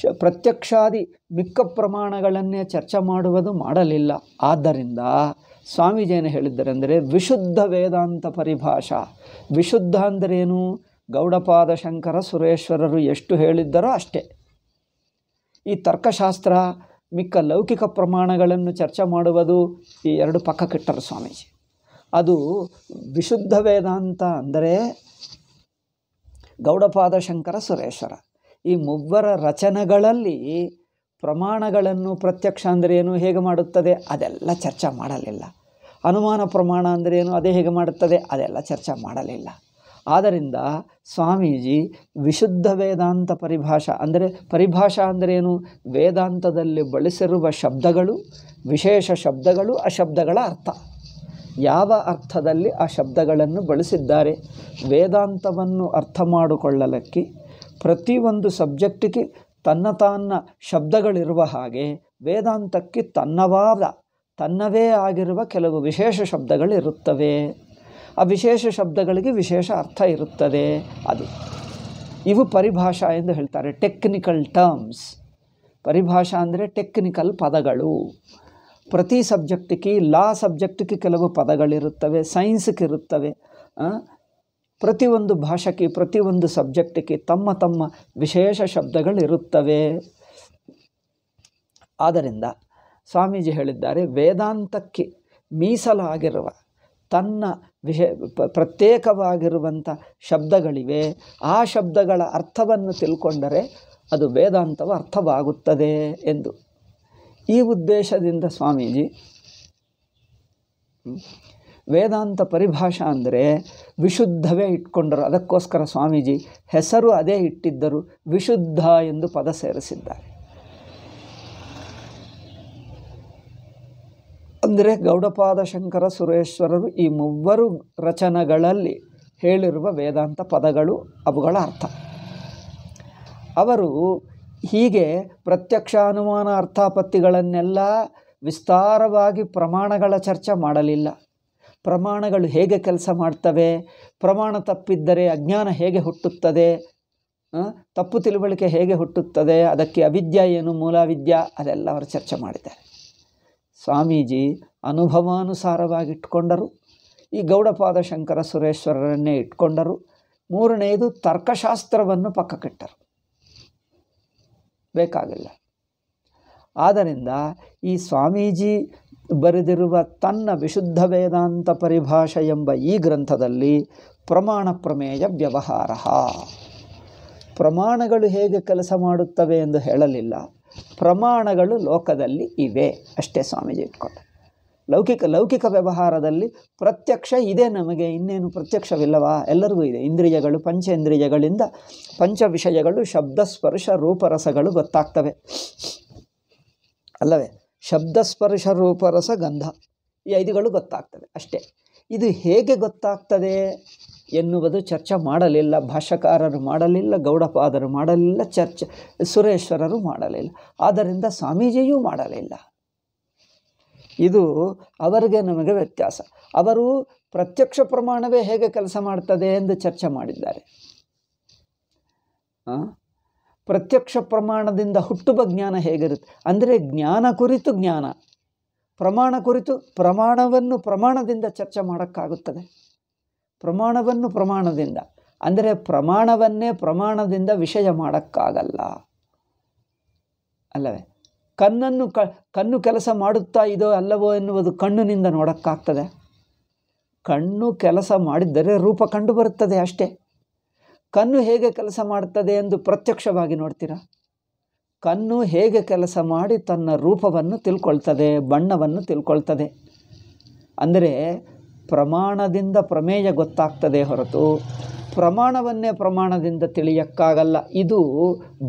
ಶ ಪ್ರತ್ಯಕ್ಷಾದಿ ಮಿಕ್ಕ ಪ್ರಮಾಣಗಳನ್ನೇ ಚರ್ಚೆ ಮಾಡುವುದು ಮಾಡಲಿಲ್ಲ ಆದ್ದರಿಂದ ಸ್ವಾಮೀಜಿಯನ್ನು ಹೇಳಿದ್ದರೆಂದರೆ ವಿಶುದ್ಧ ವೇದಾಂತ ಪರಿಭಾಷಾ ವಿಶುದ್ಧ ಅಂದರೇನು ಗೌಡಪಾದ ಶಂಕರ ಸುರೇಶ್ವರರು ಎಷ್ಟು ಹೇಳಿದ್ದರೋ ಅಷ್ಟೇ ಈ ತರ್ಕಶಾಸ್ತ್ರ ಮಿಕ್ಕ ಲೌಕಿಕ ಪ್ರಮಾಣಗಳನ್ನು ಚರ್ಚೆ ಮಾಡುವುದು ಈ ಎರಡು ಕೆಟ್ಟರು ಸ್ವಾಮೀಜಿ ಅದು ವಿಶುದ್ಧ ವೇದಾಂತ ಅಂದರೆ ಗೌಡಪಾದ ಶಂಕರ ಸುರೇಶ್ವರ ಈ ಮೂವರ ರಚನೆಗಳಲ್ಲಿ ಪ್ರಮಾಣಗಳನ್ನು ಪ್ರತ್ಯಕ್ಷ ಅಂದರೆ ಏನು ಹೇಗೆ ಮಾಡುತ್ತದೆ ಅದೆಲ್ಲ ಚರ್ಚೆ ಮಾಡಲಿಲ್ಲ ಅನುಮಾನ ಪ್ರಮಾಣ ಅಂದರೆ ಏನು ಅದೇ ಹೇಗೆ ಮಾಡುತ್ತದೆ ಅದೆಲ್ಲ ಚರ್ಚೆ ಮಾಡಲಿಲ್ಲ ಆದ್ದರಿಂದ ಸ್ವಾಮೀಜಿ ವಿಶುದ್ಧ ವೇದಾಂತ ಪರಿಭಾಷಾ ಅಂದರೆ ಪರಿಭಾಷಾ ಏನು ವೇದಾಂತದಲ್ಲಿ ಬಳಸಿರುವ ಶಬ್ದಗಳು ವಿಶೇಷ ಶಬ್ದಗಳು ಆ ಶಬ್ದಗಳ ಅರ್ಥ ಯಾವ ಅರ್ಥದಲ್ಲಿ ಆ ಶಬ್ದಗಳನ್ನು ಬಳಸಿದ್ದಾರೆ ವೇದಾಂತವನ್ನು ಅರ್ಥ ಮಾಡಿಕೊಳ್ಳಲಿಕ್ಕೆ ಪ್ರತಿಯೊಂದು ಸಬ್ಜೆಕ್ಟಿಗೆ ತನ್ನ ತನ್ನ ಶಬ್ದಗಳಿರುವ ಹಾಗೆ ವೇದಾಂತಕ್ಕೆ ತನ್ನವಾದ ತನ್ನವೇ ಆಗಿರುವ ಕೆಲವು ವಿಶೇಷ ಶಬ್ದಗಳಿರುತ್ತವೆ ಆ ವಿಶೇಷ ಶಬ್ದಗಳಿಗೆ ವಿಶೇಷ ಅರ್ಥ ಇರುತ್ತದೆ ಅದು ಇವು ಪರಿಭಾಷಾ ಎಂದು ಹೇಳ್ತಾರೆ ಟೆಕ್ನಿಕಲ್ ಟರ್ಮ್ಸ್ ಪರಿಭಾಷಾ ಅಂದರೆ ಟೆಕ್ನಿಕಲ್ ಪದಗಳು ಪ್ರತಿ ಸಬ್ಜೆಕ್ಟಿಗೆ ಲಾ ಸಬ್ಜೆಕ್ಟಿಗೆ ಕೆಲವು ಪದಗಳಿರುತ್ತವೆ ಸೈನ್ಸ್ಗೆ ಇರುತ್ತವೆ ಪ್ರತಿಯೊಂದು ಭಾಷೆಗೆ ಪ್ರತಿಯೊಂದು ಸಬ್ಜೆಕ್ಟಿಗೆ ತಮ್ಮ ತಮ್ಮ ವಿಶೇಷ ಶಬ್ದಗಳಿರುತ್ತವೆ ಆದ್ದರಿಂದ ಸ್ವಾಮೀಜಿ ಹೇಳಿದ್ದಾರೆ ವೇದಾಂತಕ್ಕೆ ಮೀಸಲಾಗಿರುವ ತನ್ನ ವಿಷ ಪ್ರತ್ಯೇಕವಾಗಿರುವಂಥ ಶಬ್ದಗಳಿವೆ ಆ ಶಬ್ದಗಳ ಅರ್ಥವನ್ನು ತಿಳ್ಕೊಂಡರೆ ಅದು ವೇದಾಂತವ ಅರ್ಥವಾಗುತ್ತದೆ ಎಂದು ಈ ಉದ್ದೇಶದಿಂದ ಸ್ವಾಮೀಜಿ ವೇದಾಂತ ಪರಿಭಾಷೆ ಅಂದರೆ ವಿಶುದ್ಧವೇ ಇಟ್ಕೊಂಡರು ಅದಕ್ಕೋಸ್ಕರ ಸ್ವಾಮೀಜಿ ಹೆಸರು ಅದೇ ಇಟ್ಟಿದ್ದರು ವಿಶುದ್ಧ ಎಂದು ಪದ ಸೇರಿಸಿದ್ದಾರೆ ಅಂದರೆ ಗೌಡಪಾದ ಶಂಕರ ಸುರೇಶ್ವರರು ಈ ಮೂವರು ರಚನೆಗಳಲ್ಲಿ ಹೇಳಿರುವ ವೇದಾಂತ ಪದಗಳು ಅವುಗಳ ಅರ್ಥ ಅವರು ಹೀಗೆ ಪ್ರತ್ಯಕ್ಷ ಅನುಮಾನ ಅರ್ಥಾಪತ್ತಿಗಳನ್ನೆಲ್ಲ ವಿಸ್ತಾರವಾಗಿ ಪ್ರಮಾಣಗಳ ಚರ್ಚೆ ಮಾಡಲಿಲ್ಲ ಪ್ರಮಾಣಗಳು ಹೇಗೆ ಕೆಲಸ ಮಾಡ್ತವೆ ಪ್ರಮಾಣ ತಪ್ಪಿದ್ದರೆ ಅಜ್ಞಾನ ಹೇಗೆ ಹುಟ್ಟುತ್ತದೆ ತಪ್ಪು ತಿಳುವಳಿಕೆ ಹೇಗೆ ಹುಟ್ಟುತ್ತದೆ ಅದಕ್ಕೆ ಅವಿದ್ಯ ಏನು ಮೂಲವಿದ್ಯಾ ಅದೆಲ್ಲ ಅವರು ಚರ್ಚೆ ಮಾಡಿದ್ದಾರೆ ಸ್ವಾಮೀಜಿ ಅನುಭವಾನುಸಾರವಾಗಿ ಇಟ್ಕೊಂಡರು ಈ ಗೌಡಪಾದ ಶಂಕರ ಸುರೇಶ್ವರರನ್ನೇ ಇಟ್ಕೊಂಡರು ಮೂರನೆಯದು ತರ್ಕಶಾಸ್ತ್ರವನ್ನು ಪಕ್ಕಕ್ಕಿಟ್ಟರು ಬೇಕಾಗಿಲ್ಲ ಆದ್ದರಿಂದ ಈ ಸ್ವಾಮೀಜಿ ಬರೆದಿರುವ ತನ್ನ ವಿಶುದ್ಧ ವೇದಾಂತ ಪರಿಭಾಷೆ ಎಂಬ ಈ ಗ್ರಂಥದಲ್ಲಿ ಪ್ರಮಾಣ ಪ್ರಮೇಯ ವ್ಯವಹಾರ ಪ್ರಮಾಣಗಳು ಹೇಗೆ ಕೆಲಸ ಮಾಡುತ್ತವೆ ಎಂದು ಹೇಳಲಿಲ್ಲ ಪ್ರಮಾಣಗಳು ಲೋಕದಲ್ಲಿ ಇವೆ ಅಷ್ಟೇ ಸ್ವಾಮೀಜಿ ಇಟ್ಕೊಂಡೆ ಲೌಕಿಕ ಲೌಕಿಕ ವ್ಯವಹಾರದಲ್ಲಿ ಪ್ರತ್ಯಕ್ಷ ಇದೆ ನಮಗೆ ಇನ್ನೇನು ಪ್ರತ್ಯಕ್ಷವಿಲ್ಲವಾ ಎಲ್ಲರಿಗೂ ಇದೆ ಇಂದ್ರಿಯಗಳು ಪಂಚೇಂದ್ರಿಯಗಳಿಂದ ಪಂಚ ವಿಷಯಗಳು ಶಬ್ದ ಸ್ಪರ್ಶ ರೂಪರಸಗಳು ಗೊತ್ತಾಗ್ತವೆ ಅಲ್ಲವೇ ಶಬ್ದ ಸ್ಪರ್ಶ ರೂಪರಸ ಗಂಧ ಈ ಐದುಗಳು ಗೊತ್ತಾಗ್ತವೆ ಅಷ್ಟೇ ಇದು ಹೇಗೆ ಗೊತ್ತಾಗ್ತದೆ ಎನ್ನುವುದು ಚರ್ಚೆ ಮಾಡಲಿಲ್ಲ ಭಾಷಕಾರರು ಮಾಡಲಿಲ್ಲ ಗೌಡಪಾದರು ಮಾಡಲಿಲ್ಲ ಚರ್ಚೆ ಸುರೇಶ್ವರರು ಮಾಡಲಿಲ್ಲ ಆದ್ದರಿಂದ ಸ್ವಾಮೀಜಿಯೂ ಮಾಡಲಿಲ್ಲ ಇದು ಅವರಿಗೆ ನಮಗೆ ವ್ಯತ್ಯಾಸ ಅವರು ಪ್ರತ್ಯಕ್ಷ ಪ್ರಮಾಣವೇ ಹೇಗೆ ಕೆಲಸ ಮಾಡ್ತದೆ ಎಂದು ಚರ್ಚೆ ಮಾಡಿದ್ದಾರೆ ಪ್ರತ್ಯಕ್ಷ ಪ್ರಮಾಣದಿಂದ ಹುಟ್ಟುವ ಜ್ಞಾನ ಹೇಗಿರುತ್ತೆ ಅಂದರೆ ಜ್ಞಾನ ಕುರಿತು ಜ್ಞಾನ ಪ್ರಮಾಣ ಕುರಿತು ಪ್ರಮಾಣವನ್ನು ಪ್ರಮಾಣದಿಂದ ಚರ್ಚೆ ಮಾಡೋಕ್ಕಾಗುತ್ತದೆ ಪ್ರಮಾಣವನ್ನು ಪ್ರಮಾಣದಿಂದ ಅಂದರೆ ಪ್ರಮಾಣವನ್ನೇ ಪ್ರಮಾಣದಿಂದ ವಿಷಯ ಮಾಡೋಕ್ಕಾಗಲ್ಲ ಅಲ್ಲವೇ ಕಣ್ಣನ್ನು ಕ ಕಣ್ಣು ಕೆಲಸ ಮಾಡುತ್ತಾ ಇದೋ ಅಲ್ಲವೋ ಎನ್ನುವುದು ಕಣ್ಣಿನಿಂದ ನೋಡೋಕ್ಕಾಗ್ತದೆ ಕಣ್ಣು ಕೆಲಸ ಮಾಡಿದ್ದರೆ ರೂಪ ಕಂಡು ಬರುತ್ತದೆ ಅಷ್ಟೇ ಕಣ್ಣು ಹೇಗೆ ಕೆಲಸ ಮಾಡುತ್ತದೆ ಎಂದು ಪ್ರತ್ಯಕ್ಷವಾಗಿ ನೋಡ್ತೀರ ಕಣ್ಣು ಹೇಗೆ ಕೆಲಸ ಮಾಡಿ ತನ್ನ ರೂಪವನ್ನು ತಿಳ್ಕೊಳ್ತದೆ ಬಣ್ಣವನ್ನು ತಿಳ್ಕೊಳ್ತದೆ ಅಂದರೆ ಪ್ರಮಾಣದಿಂದ ಪ್ರಮೇಯ ಗೊತ್ತಾಗ್ತದೆ ಹೊರತು ಪ್ರಮಾಣವನ್ನೇ ಪ್ರಮಾಣದಿಂದ ತಿಳಿಯಕ್ಕಾಗಲ್ಲ ಇದು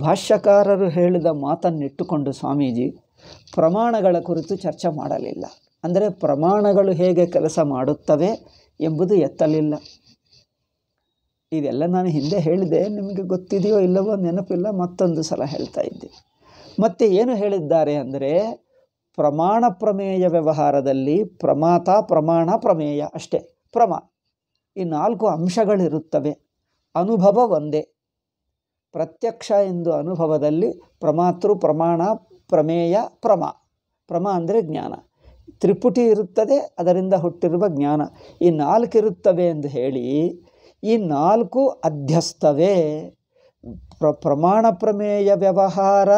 ಭಾಷ್ಯಕಾರರು ಹೇಳಿದ ಮಾತನ್ನಿಟ್ಟುಕೊಂಡು ಸ್ವಾಮೀಜಿ ಪ್ರಮಾಣಗಳ ಕುರಿತು ಚರ್ಚೆ ಮಾಡಲಿಲ್ಲ ಅಂದರೆ ಪ್ರಮಾಣಗಳು ಹೇಗೆ ಕೆಲಸ ಮಾಡುತ್ತವೆ ಎಂಬುದು ಎತ್ತಲಿಲ್ಲ ಇದೆಲ್ಲ ನಾನು ಹಿಂದೆ ಹೇಳಿದೆ ನಿಮಗೆ ಗೊತ್ತಿದೆಯೋ ಇಲ್ಲವೋ ನೆನಪಿಲ್ಲ ಮತ್ತೊಂದು ಸಲ ಹೇಳ್ತಾ ಇದ್ದೆ ಮತ್ತೆ ಏನು ಹೇಳಿದ್ದಾರೆ ಅಂದರೆ ಪ್ರಮಾಣ ಪ್ರಮೇಯ ವ್ಯವಹಾರದಲ್ಲಿ ಪ್ರಮಾತ ಪ್ರಮಾಣ ಪ್ರಮೇಯ ಅಷ್ಟೇ ಪ್ರಮಾ ಈ ನಾಲ್ಕು ಅಂಶಗಳಿರುತ್ತವೆ ಅನುಭವ ಒಂದೇ ಪ್ರತ್ಯಕ್ಷ ಎಂದು ಅನುಭವದಲ್ಲಿ ಪ್ರಮಾತೃ ಪ್ರಮಾಣ ಪ್ರಮೇಯ ಪ್ರಮ ಪ್ರಮ ಅಂದರೆ ಜ್ಞಾನ ತ್ರಿಪುಟಿ ಇರುತ್ತದೆ ಅದರಿಂದ ಹುಟ್ಟಿರುವ ಜ್ಞಾನ ಈ ನಾಲ್ಕು ಇರುತ್ತವೆ ಎಂದು ಹೇಳಿ ಈ ನಾಲ್ಕು ಅಧ್ಯಸ್ಥವೇ ಪ್ರ ಪ್ರಮಾಣ ಪ್ರಮೇಯ ವ್ಯವಹಾರ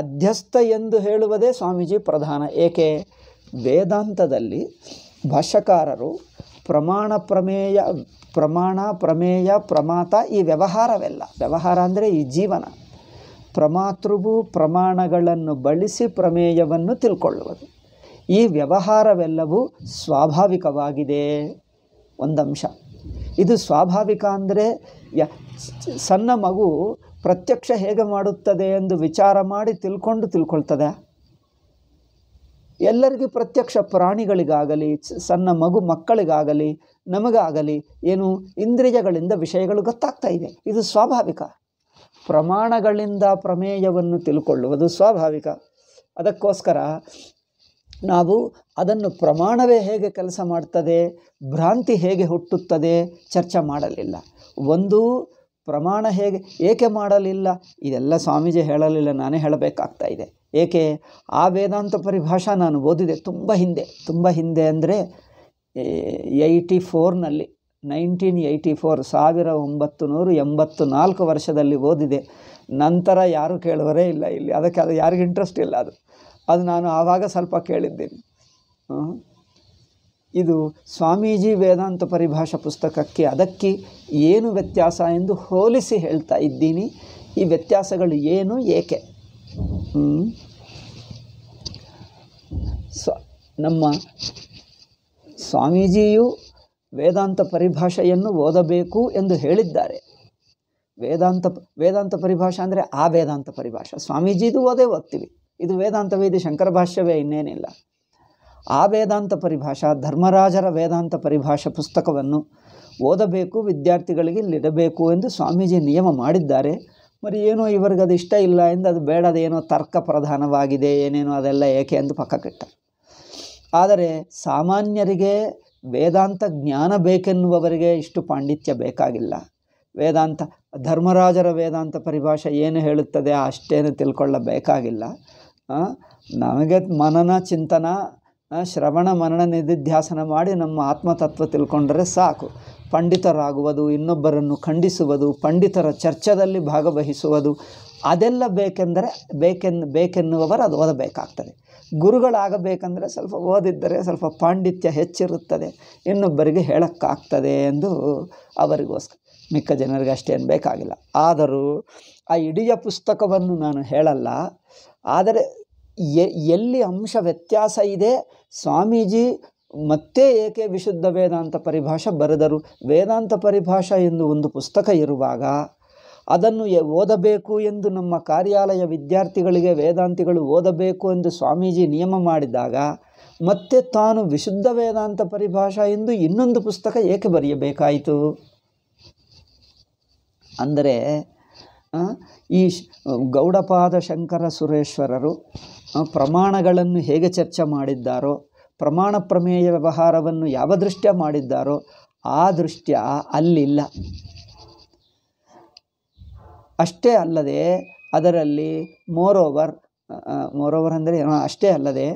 ಅಧ್ಯಸ್ಥ ಎಂದು ಹೇಳುವುದೇ ಸ್ವಾಮೀಜಿ ಪ್ರಧಾನ ಏಕೆ ವೇದಾಂತದಲ್ಲಿ ಭಾಷ್ಯಕಾರರು ಪ್ರಮಾಣ ಪ್ರಮೇಯ ಪ್ರಮಾಣ ಪ್ರಮೇಯ ಪ್ರಮಾತ ಈ ವ್ಯವಹಾರವೆಲ್ಲ ವ್ಯವಹಾರ ಅಂದರೆ ಈ ಜೀವನ ಪ್ರಮಾತೃವು ಪ್ರಮಾಣಗಳನ್ನು ಬಳಸಿ ಪ್ರಮೇಯವನ್ನು ತಿಳ್ಕೊಳ್ಳುವುದು ಈ ವ್ಯವಹಾರವೆಲ್ಲವೂ ಸ್ವಾಭಾವಿಕವಾಗಿದೆ ಒಂದಂಶ ಇದು ಸ್ವಾಭಾವಿಕ ಅಂದರೆ ಯ ಸಣ್ಣ ಮಗು ಪ್ರತ್ಯಕ್ಷ ಹೇಗೆ ಮಾಡುತ್ತದೆ ಎಂದು ವಿಚಾರ ಮಾಡಿ ತಿಳ್ಕೊಂಡು ತಿಳ್ಕೊಳ್ತದೆ ಎಲ್ಲರಿಗೂ ಪ್ರತ್ಯಕ್ಷ ಪ್ರಾಣಿಗಳಿಗಾಗಲಿ ಸಣ್ಣ ಮಗು ಮಕ್ಕಳಿಗಾಗಲಿ ನಮಗಾಗಲಿ ಏನು ಇಂದ್ರಿಯಗಳಿಂದ ವಿಷಯಗಳು ಗೊತ್ತಾಗ್ತಾ ಇದೆ ಇದು ಸ್ವಾಭಾವಿಕ ಪ್ರಮಾಣಗಳಿಂದ ಪ್ರಮೇಯವನ್ನು ತಿಳ್ಕೊಳ್ಳುವುದು ಸ್ವಾಭಾವಿಕ ಅದಕ್ಕೋಸ್ಕರ ನಾವು ಅದನ್ನು ಪ್ರಮಾಣವೇ ಹೇಗೆ ಕೆಲಸ ಮಾಡ್ತದೆ ಭ್ರಾಂತಿ ಹೇಗೆ ಹುಟ್ಟುತ್ತದೆ ಚರ್ಚೆ ಮಾಡಲಿಲ್ಲ ಒಂದು ಪ್ರಮಾಣ ಹೇಗೆ ಏಕೆ ಮಾಡಲಿಲ್ಲ ಇದೆಲ್ಲ ಸ್ವಾಮೀಜಿ ಹೇಳಲಿಲ್ಲ ನಾನೇ ಹೇಳಬೇಕಾಗ್ತಾ ಇದೆ ಏಕೆ ಆ ವೇದಾಂತ ಪರಿಭಾಷೆ ನಾನು ಓದಿದೆ ತುಂಬ ಹಿಂದೆ ತುಂಬ ಹಿಂದೆ ಅಂದರೆ ಏಯ್ಟಿ ಫೋರ್ನಲ್ಲಿ ನೈನ್ಟೀನ್ ಏಯ್ಟಿ ಫೋರ್ ಸಾವಿರ ಒಂಬತ್ತು ನೂರು ಎಂಬತ್ತು ನಾಲ್ಕು ವರ್ಷದಲ್ಲಿ ಓದಿದೆ ನಂತರ ಯಾರೂ ಕೇಳುವರೇ ಇಲ್ಲ ಇಲ್ಲಿ ಅದಕ್ಕೆ ಅದು ಯಾರಿಗೂ ಇಂಟ್ರೆಸ್ಟ್ ಇಲ್ಲ ಅದು ಅದು ನಾನು ಆವಾಗ ಸ್ವಲ್ಪ ಕೇಳಿದ್ದೀನಿ ಇದು ಸ್ವಾಮೀಜಿ ವೇದಾಂತ ಪರಿಭಾಷಾ ಪುಸ್ತಕಕ್ಕೆ ಅದಕ್ಕೆ ಏನು ವ್ಯತ್ಯಾಸ ಎಂದು ಹೋಲಿಸಿ ಹೇಳ್ತಾ ಇದ್ದೀನಿ ಈ ವ್ಯತ್ಯಾಸಗಳು ಏನು ಏಕೆ ಸ್ವ ನಮ್ಮ ಸ್ವಾಮೀಜಿಯು ವೇದಾಂತ ಪರಿಭಾಷೆಯನ್ನು ಓದಬೇಕು ಎಂದು ಹೇಳಿದ್ದಾರೆ ವೇದಾಂತ ವೇದಾಂತ ಪರಿಭಾಷೆ ಅಂದರೆ ಆ ವೇದಾಂತ ಪರಿಭಾಷೆ ಸ್ವಾಮೀಜಿದು ಓದೇ ಓದ್ತೀವಿ ಇದು ವೇದಾಂತ ವೇದಿ ಶಂಕರ ಭಾಷ್ಯವೇ ಇನ್ನೇನಿಲ್ಲ ಆ ವೇದಾಂತ ಪರಿಭಾಷಾ ಧರ್ಮರಾಜರ ವೇದಾಂತ ಪರಿಭಾಷಾ ಪುಸ್ತಕವನ್ನು ಓದಬೇಕು ವಿದ್ಯಾರ್ಥಿಗಳಿಗೆ ಇಲ್ಲಿಡಬೇಕು ಎಂದು ಸ್ವಾಮೀಜಿ ನಿಯಮ ಮಾಡಿದ್ದಾರೆ ಮರಿ ಏನೋ ಇವರಿಗೆ ಅದು ಇಷ್ಟ ಇಲ್ಲ ಎಂದು ಅದು ಬೇಡ ಅದೇನೋ ತರ್ಕ ಪ್ರಧಾನವಾಗಿದೆ ಏನೇನೋ ಅದೆಲ್ಲ ಏಕೆ ಎಂದು ಪಕ್ಕಕ್ಕಿಟ್ಟ ಆದರೆ ಸಾಮಾನ್ಯರಿಗೆ ವೇದಾಂತ ಜ್ಞಾನ ಬೇಕೆನ್ನುವವರಿಗೆ ಇಷ್ಟು ಪಾಂಡಿತ್ಯ ಬೇಕಾಗಿಲ್ಲ ವೇದಾಂತ ಧರ್ಮರಾಜರ ವೇದಾಂತ ಪರಿಭಾಷೆ ಏನು ಹೇಳುತ್ತದೆ ಅಷ್ಟೇನು ತಿಳ್ಕೊಳ್ಳಬೇಕಾಗಿಲ್ಲ ನಮಗೆ ಮನನ ಚಿಂತನ ಶ್ರವಣ ಮರಣ ನಿಧಿಧ್ಯಾಸನ ಮಾಡಿ ನಮ್ಮ ಆತ್ಮತತ್ವ ತಿಳ್ಕೊಂಡರೆ ಸಾಕು ಪಂಡಿತರಾಗುವುದು ಇನ್ನೊಬ್ಬರನ್ನು ಖಂಡಿಸುವುದು ಪಂಡಿತರ ಚರ್ಚದಲ್ಲಿ ಭಾಗವಹಿಸುವುದು ಅದೆಲ್ಲ ಬೇಕೆಂದರೆ ಬೇಕೆನ್ ಬೇಕೆನ್ನುವರು ಅದು ಓದಬೇಕಾಗ್ತದೆ ಗುರುಗಳಾಗಬೇಕಂದರೆ ಸ್ವಲ್ಪ ಓದಿದ್ದರೆ ಸ್ವಲ್ಪ ಪಾಂಡಿತ್ಯ ಹೆಚ್ಚಿರುತ್ತದೆ ಇನ್ನೊಬ್ಬರಿಗೆ ಹೇಳೋಕ್ಕಾಗ್ತದೆ ಎಂದು ಅವರಿಗೋಸ್ಕರ ಮಿಕ್ಕ ಜನರಿಗೆ ಅಷ್ಟೇನು ಬೇಕಾಗಿಲ್ಲ ಆದರೂ ಆ ಇಡೀ ಪುಸ್ತಕವನ್ನು ನಾನು ಹೇಳಲ್ಲ ಆದರೆ ಎಲ್ಲಿ ಅಂಶ ವ್ಯತ್ಯಾಸ ಇದೆ ಸ್ವಾಮೀಜಿ ಮತ್ತೆ ಏಕೆ ವಿಶುದ್ಧ ವೇದಾಂತ ಪರಿಭಾಷೆ ಬರೆದರು ವೇದಾಂತ ಪರಿಭಾಷಾ ಎಂದು ಒಂದು ಪುಸ್ತಕ ಇರುವಾಗ ಅದನ್ನು ಓದಬೇಕು ಎಂದು ನಮ್ಮ ಕಾರ್ಯಾಲಯ ವಿದ್ಯಾರ್ಥಿಗಳಿಗೆ ವೇದಾಂತಿಗಳು ಓದಬೇಕು ಎಂದು ಸ್ವಾಮೀಜಿ ನಿಯಮ ಮಾಡಿದಾಗ ಮತ್ತೆ ತಾನು ವಿಶುದ್ಧ ವೇದಾಂತ ಪರಿಭಾಷಾ ಎಂದು ಇನ್ನೊಂದು ಪುಸ್ತಕ ಏಕೆ ಬರೆಯಬೇಕಾಯಿತು ಅಂದರೆ ಈ ಗೌಡಪಾದ ಶಂಕರ ಸುರೇಶ್ವರರು ಪ್ರಮಾಣಗಳನ್ನು ಹೇಗೆ ಚರ್ಚೆ ಮಾಡಿದ್ದಾರೋ ಪ್ರಮಾಣ ಪ್ರಮೇಯ ವ್ಯವಹಾರವನ್ನು ಯಾವ ದೃಷ್ಟ್ಯ ಮಾಡಿದ್ದಾರೋ ಆ ದೃಷ್ಟ್ಯ ಅಲ್ಲಿಲ್ಲ ಅಷ್ಟೇ ಅಲ್ಲದೆ ಅದರಲ್ಲಿ ಮೋರೋವರ್ ಮೋರೋವರ್ ಅಂದರೆ ಅಷ್ಟೇ ಅಲ್ಲದೆ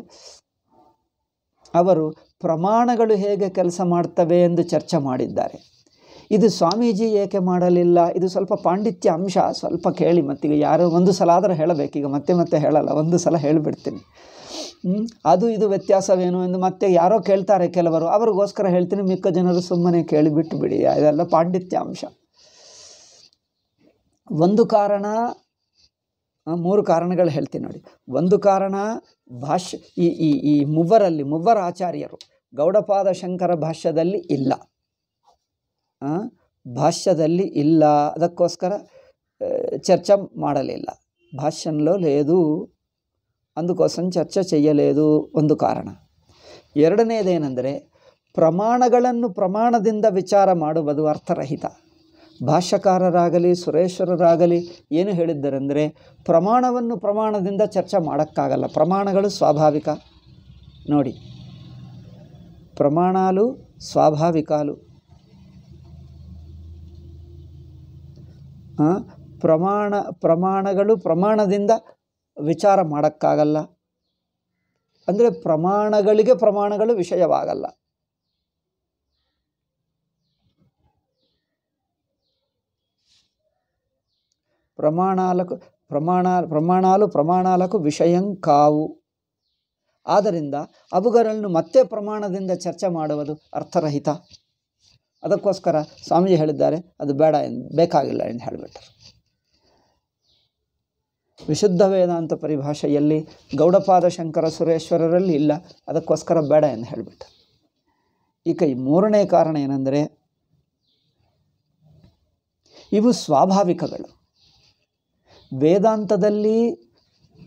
ಅವರು ಪ್ರಮಾಣಗಳು ಹೇಗೆ ಕೆಲಸ ಮಾಡ್ತವೆ ಎಂದು ಚರ್ಚೆ ಮಾಡಿದ್ದಾರೆ ಇದು ಸ್ವಾಮೀಜಿ ಏಕೆ ಮಾಡಲಿಲ್ಲ ಇದು ಸ್ವಲ್ಪ ಪಾಂಡಿತ್ಯ ಅಂಶ ಸ್ವಲ್ಪ ಕೇಳಿ ಮತ್ತೀಗ ಯಾರೋ ಒಂದು ಸಲ ಆದರೂ ಹೇಳಬೇಕೀಗ ಮತ್ತೆ ಮತ್ತೆ ಹೇಳಲ್ಲ ಒಂದು ಸಲ ಹೇಳಿಬಿಡ್ತೀನಿ ಅದು ಇದು ವ್ಯತ್ಯಾಸವೇನು ಎಂದು ಮತ್ತೆ ಯಾರೋ ಕೇಳ್ತಾರೆ ಕೆಲವರು ಅವ್ರಿಗೋಸ್ಕರ ಹೇಳ್ತೀನಿ ಮಿಕ್ಕ ಜನರು ಸುಮ್ಮನೆ ಕೇಳಿಬಿಟ್ಟು ಬಿಡಿ ಅದೆಲ್ಲ ಪಾಂಡಿತ್ಯ ಅಂಶ ಒಂದು ಕಾರಣ ಮೂರು ಕಾರಣಗಳು ಹೇಳ್ತೀನಿ ನೋಡಿ ಒಂದು ಕಾರಣ ಭಾಷ್ಯ ಈ ಈ ಈ ಮೂವರಲ್ಲಿ ಮೂವರ ಆಚಾರ್ಯರು ಗೌಡಪಾದ ಶಂಕರ ಭಾಷ್ಯದಲ್ಲಿ ಇಲ್ಲ ಭಾಷ್ಯದಲ್ಲಿ ಇಲ್ಲ ಅದಕ್ಕೋಸ್ಕರ ಚರ್ಚೆ ಮಾಡಲಿಲ್ಲ ಭಾಷ್ಯಲೋ ಲೇದು ಅಂದುಕೋಸಂ ಚರ್ಚೆ చేయలేదు ಒಂದು ಕಾರಣ ಎರಡನೇದೇನೆಂದರೆ ಪ್ರಮಾಣಗಳನ್ನು ಪ್ರಮಾಣದಿಂದ ವಿಚಾರ ಮಾಡುವುದು ಅರ್ಥರಹಿತ ಭಾಷ್ಯಕಾರರಾಗಲಿ ಸುರೇಶ್ವರರಾಗಲಿ ಏನು ಹೇಳಿದ್ದರೆಂದರೆ ಪ್ರಮಾಣವನ್ನು ಪ್ರಮಾಣದಿಂದ ಚರ್ಚೆ ಮಾಡೋಕ್ಕಾಗಲ್ಲ ಪ್ರಮಾಣಗಳು ಸ್ವಾಭಾವಿಕ ನೋಡಿ ಪ್ರಮಾಣಾಲು ಸ್ವಾಭಾವಿಕಾಲು ಪ್ರಮಾಣ ಪ್ರಮಾಣಗಳು ಪ್ರಮಾಣದಿಂದ ವಿಚಾರ ಮಾಡೋಕ್ಕಾಗಲ್ಲ ಅಂದರೆ ಪ್ರಮಾಣಗಳಿಗೆ ಪ್ರಮಾಣಗಳು ವಿಷಯವಾಗಲ್ಲ ಪ್ರಮಾಣಾಲಕು ಪ್ರಮಾಣ ಪ್ರಮಾಣಾಲು ಪ್ರಮಾಣಾಲಕು ವಿಷಯಂ ಕಾವು ಆದ್ದರಿಂದ ಅವುಗಳನ್ನು ಮತ್ತೆ ಪ್ರಮಾಣದಿಂದ ಚರ್ಚೆ ಮಾಡುವುದು ಅರ್ಥರಹಿತ ಅದಕ್ಕೋಸ್ಕರ ಸ್ವಾಮೀಜಿ ಹೇಳಿದ್ದಾರೆ ಅದು ಬೇಡ ಎಂದು ಬೇಕಾಗಿಲ್ಲ ಎಂದು ಹೇಳಿಬಿಟ್ಟರು ವಿಶುದ್ಧ ವೇದಾಂತ ಪರಿಭಾಷೆಯಲ್ಲಿ ಗೌಡಪಾದ ಶಂಕರ ಸುರೇಶ್ವರರಲ್ಲಿ ಇಲ್ಲ ಅದಕ್ಕೋಸ್ಕರ ಬೇಡ ಎಂದು ಹೇಳಿಬಿಟ್ಟರು ಈಗ ಈ ಮೂರನೇ ಕಾರಣ ಏನೆಂದರೆ ಇವು ಸ್ವಾಭಾವಿಕಗಳು ವೇದಾಂತದಲ್ಲಿ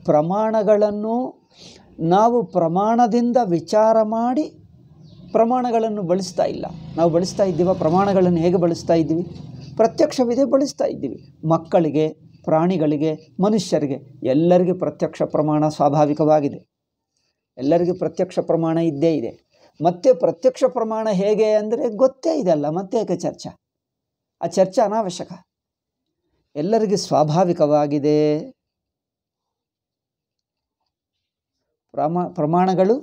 ಪ್ರಮಾಣಗಳನ್ನು ನಾವು ಪ್ರಮಾಣದಿಂದ ವಿಚಾರ ಮಾಡಿ ಪ್ರಮಾಣಗಳನ್ನು ಬಳಸ್ತಾ ಇಲ್ಲ ನಾವು ಬಳಸ್ತಾ ಇದ್ದೀವ ಪ್ರಮಾಣಗಳನ್ನು ಹೇಗೆ ಬಳಸ್ತಾ ಇದ್ದೀವಿ ಪ್ರತ್ಯಕ್ಷವಿದೆ ಬಳಸ್ತಾ ಇದ್ದೀವಿ ಮಕ್ಕಳಿಗೆ ಪ್ರಾಣಿಗಳಿಗೆ ಮನುಷ್ಯರಿಗೆ ಎಲ್ಲರಿಗೆ ಪ್ರತ್ಯಕ್ಷ ಪ್ರಮಾಣ ಸ್ವಾಭಾವಿಕವಾಗಿದೆ ಎಲ್ಲರಿಗೆ ಪ್ರತ್ಯಕ್ಷ ಪ್ರಮಾಣ ಇದ್ದೇ ಇದೆ ಮತ್ತೆ ಪ್ರತ್ಯಕ್ಷ ಪ್ರಮಾಣ ಹೇಗೆ ಅಂದರೆ ಗೊತ್ತೇ ಇದೆ ಅಲ್ಲ ಮತ್ತೆ ಏಕೆ ಚರ್ಚೆ ಆ ಚರ್ಚೆ ಅನಾವಶ್ಯಕ ಎಲ್ಲರಿಗೆ ಸ್ವಾಭಾವಿಕವಾಗಿದೆ ಪ್ರಮ ಪ್ರಮಾಣಗಳು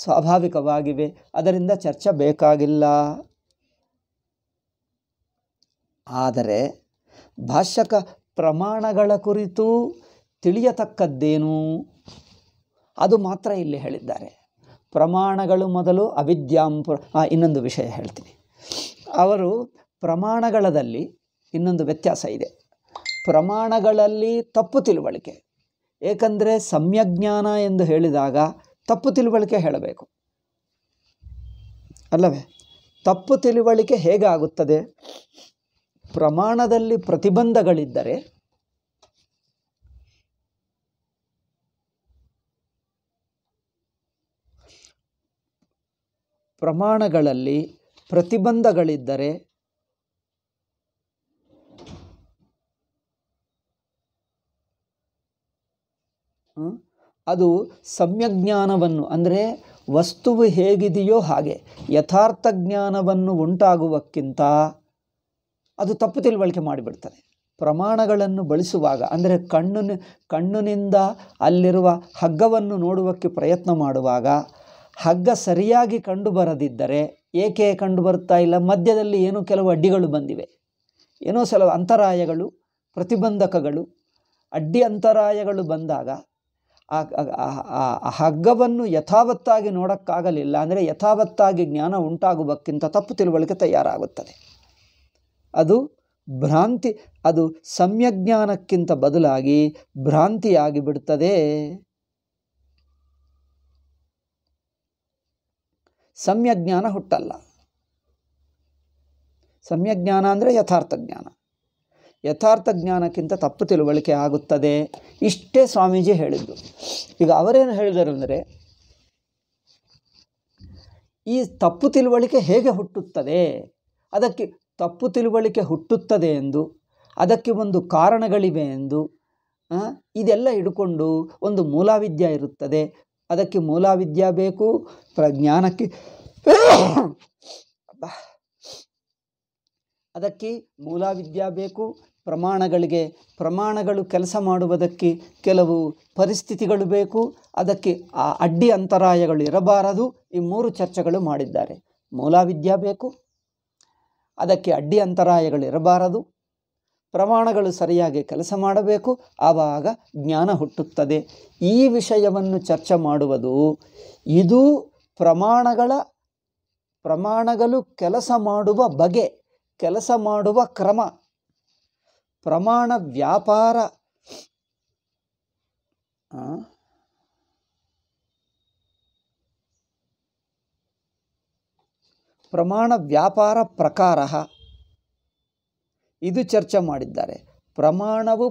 ಸ್ವಾಭಾವಿಕವಾಗಿವೆ ಅದರಿಂದ ಚರ್ಚೆ ಬೇಕಾಗಿಲ್ಲ ಆದರೆ ಭಾಷ್ಯಕ ಪ್ರಮಾಣಗಳ ಕುರಿತು ತಿಳಿಯತಕ್ಕದ್ದೇನು ಅದು ಮಾತ್ರ ಇಲ್ಲಿ ಹೇಳಿದ್ದಾರೆ ಪ್ರಮಾಣಗಳು ಮೊದಲು ಅವಿದ್ಯಾಂಪುರ ಇನ್ನೊಂದು ವಿಷಯ ಹೇಳ್ತೀನಿ ಅವರು ಪ್ರಮಾಣಗಳದಲ್ಲಿ ಇನ್ನೊಂದು ವ್ಯತ್ಯಾಸ ಇದೆ ಪ್ರಮಾಣಗಳಲ್ಲಿ ತಪ್ಪು ತಿಳುವಳಿಕೆ ಏಕೆಂದರೆ ಸಮ್ಯಜ್ಞಾನ ಎಂದು ಹೇಳಿದಾಗ ತಪ್ಪು ತಿಳುವಳಿಕೆ ಹೇಳಬೇಕು ಅಲ್ಲವೇ ತಪ್ಪು ತಿಳುವಳಿಕೆ ಹೇಗಾಗುತ್ತದೆ ಪ್ರಮಾಣದಲ್ಲಿ ಪ್ರತಿಬಂಧಗಳಿದ್ದರೆ ಪ್ರಮಾಣಗಳಲ್ಲಿ ಪ್ರತಿಬಂಧಗಳಿದ್ದರೆ ಹ್ಞೂ ಅದು ಜ್ಞಾನವನ್ನು ಅಂದರೆ ವಸ್ತುವು ಹೇಗಿದೆಯೋ ಹಾಗೆ ಯಥಾರ್ಥ ಜ್ಞಾನವನ್ನು ಉಂಟಾಗುವಕ್ಕಿಂತ ಅದು ತಪ್ಪು ತಿಳುವಳಿಕೆ ಮಾಡಿಬಿಡ್ತದೆ ಪ್ರಮಾಣಗಳನ್ನು ಬಳಸುವಾಗ ಅಂದರೆ ಕಣ್ಣು ಕಣ್ಣಿನಿಂದ ಅಲ್ಲಿರುವ ಹಗ್ಗವನ್ನು ನೋಡುವಕ್ಕೆ ಪ್ರಯತ್ನ ಮಾಡುವಾಗ ಹಗ್ಗ ಸರಿಯಾಗಿ ಕಂಡುಬರದಿದ್ದರೆ ಏಕೆ ಕಂಡುಬರ್ತಾ ಇಲ್ಲ ಮಧ್ಯದಲ್ಲಿ ಏನೋ ಕೆಲವು ಅಡ್ಡಿಗಳು ಬಂದಿವೆ ಏನೋ ಸಲ ಅಂತರಾಯಗಳು ಪ್ರತಿಬಂಧಕಗಳು ಅಡ್ಡಿ ಅಂತರಾಯಗಳು ಬಂದಾಗ ಆ ಹಗ್ಗವನ್ನು ಯಥಾವತ್ತಾಗಿ ನೋಡೋಕ್ಕಾಗಲಿಲ್ಲ ಅಂದರೆ ಯಥಾವತ್ತಾಗಿ ಜ್ಞಾನ ಉಂಟಾಗುವಕ್ಕಿಂತ ತಪ್ಪು ತಿಳುವಳಿಕೆ ತಯಾರಾಗುತ್ತದೆ ಅದು ಭ್ರಾಂತಿ ಅದು ಸಮ್ಯಜ್ಞಾನಕ್ಕಿಂತ ಬದಲಾಗಿ ಭ್ರಾಂತಿಯಾಗಿ ಬಿಡುತ್ತದೆ ಸಮ್ಯಜ್ಞಾನ ಹುಟ್ಟಲ್ಲ ಸಮ್ಯಜ್ಞಾನ ಅಂದರೆ ಯಥಾರ್ಥ ಜ್ಞಾನ ಯಥಾರ್ಥ ಜ್ಞಾನಕ್ಕಿಂತ ತಪ್ಪು ತಿಳುವಳಿಕೆ ಆಗುತ್ತದೆ ಇಷ್ಟೇ ಸ್ವಾಮೀಜಿ ಹೇಳಿದ್ದು ಈಗ ಅವರೇನು ಹೇಳಿದರು ಅಂದರೆ ಈ ತಪ್ಪು ತಿಳುವಳಿಕೆ ಹೇಗೆ ಹುಟ್ಟುತ್ತದೆ ಅದಕ್ಕೆ ತಪ್ಪು ತಿಳುವಳಿಕೆ ಹುಟ್ಟುತ್ತದೆ ಎಂದು ಅದಕ್ಕೆ ಒಂದು ಕಾರಣಗಳಿವೆ ಎಂದು ಇದೆಲ್ಲ ಹಿಡ್ಕೊಂಡು ಒಂದು ಮೂಲಾವಿದ್ಯ ಇರುತ್ತದೆ ಅದಕ್ಕೆ ಮೂಲಾವಿದ್ಯ ಬೇಕು ಪ್ರಜ್ಞಾನಕ್ಕೆ ಅದಕ್ಕೆ ಮೂಲಾವಿದ್ಯ ಬೇಕು ಪ್ರಮಾಣಗಳಿಗೆ ಪ್ರಮಾಣಗಳು ಕೆಲಸ ಮಾಡುವುದಕ್ಕೆ ಕೆಲವು ಪರಿಸ್ಥಿತಿಗಳು ಬೇಕು ಅದಕ್ಕೆ ಆ ಅಡ್ಡಿ ಅಂತರಾಯಗಳು ಇರಬಾರದು ಈ ಮೂರು ಚರ್ಚೆಗಳು ಮಾಡಿದ್ದಾರೆ ಮೂಲ ಬೇಕು ಅದಕ್ಕೆ ಅಡ್ಡಿ ಅಂತರಾಯಗಳು ಇರಬಾರದು ಪ್ರಮಾಣಗಳು ಸರಿಯಾಗಿ ಕೆಲಸ ಮಾಡಬೇಕು ಆವಾಗ ಜ್ಞಾನ ಹುಟ್ಟುತ್ತದೆ ಈ ವಿಷಯವನ್ನು ಚರ್ಚೆ ಮಾಡುವುದು ಇದು ಪ್ರಮಾಣಗಳ ಪ್ರಮಾಣಗಳು ಕೆಲಸ ಮಾಡುವ ಬಗೆ ಕೆಲಸ ಮಾಡುವ ಕ್ರಮ ಪ್ರಮಾಣ ವ್ಯಾಪಾರ ಪ್ರಮಾಣ ವ್ಯಾಪಾರ ಪ್ರಕಾರ ಇದು ಚರ್ಚೆ ಮಾಡಿದ್ದಾರೆ ಪ್ರಮಾಣವು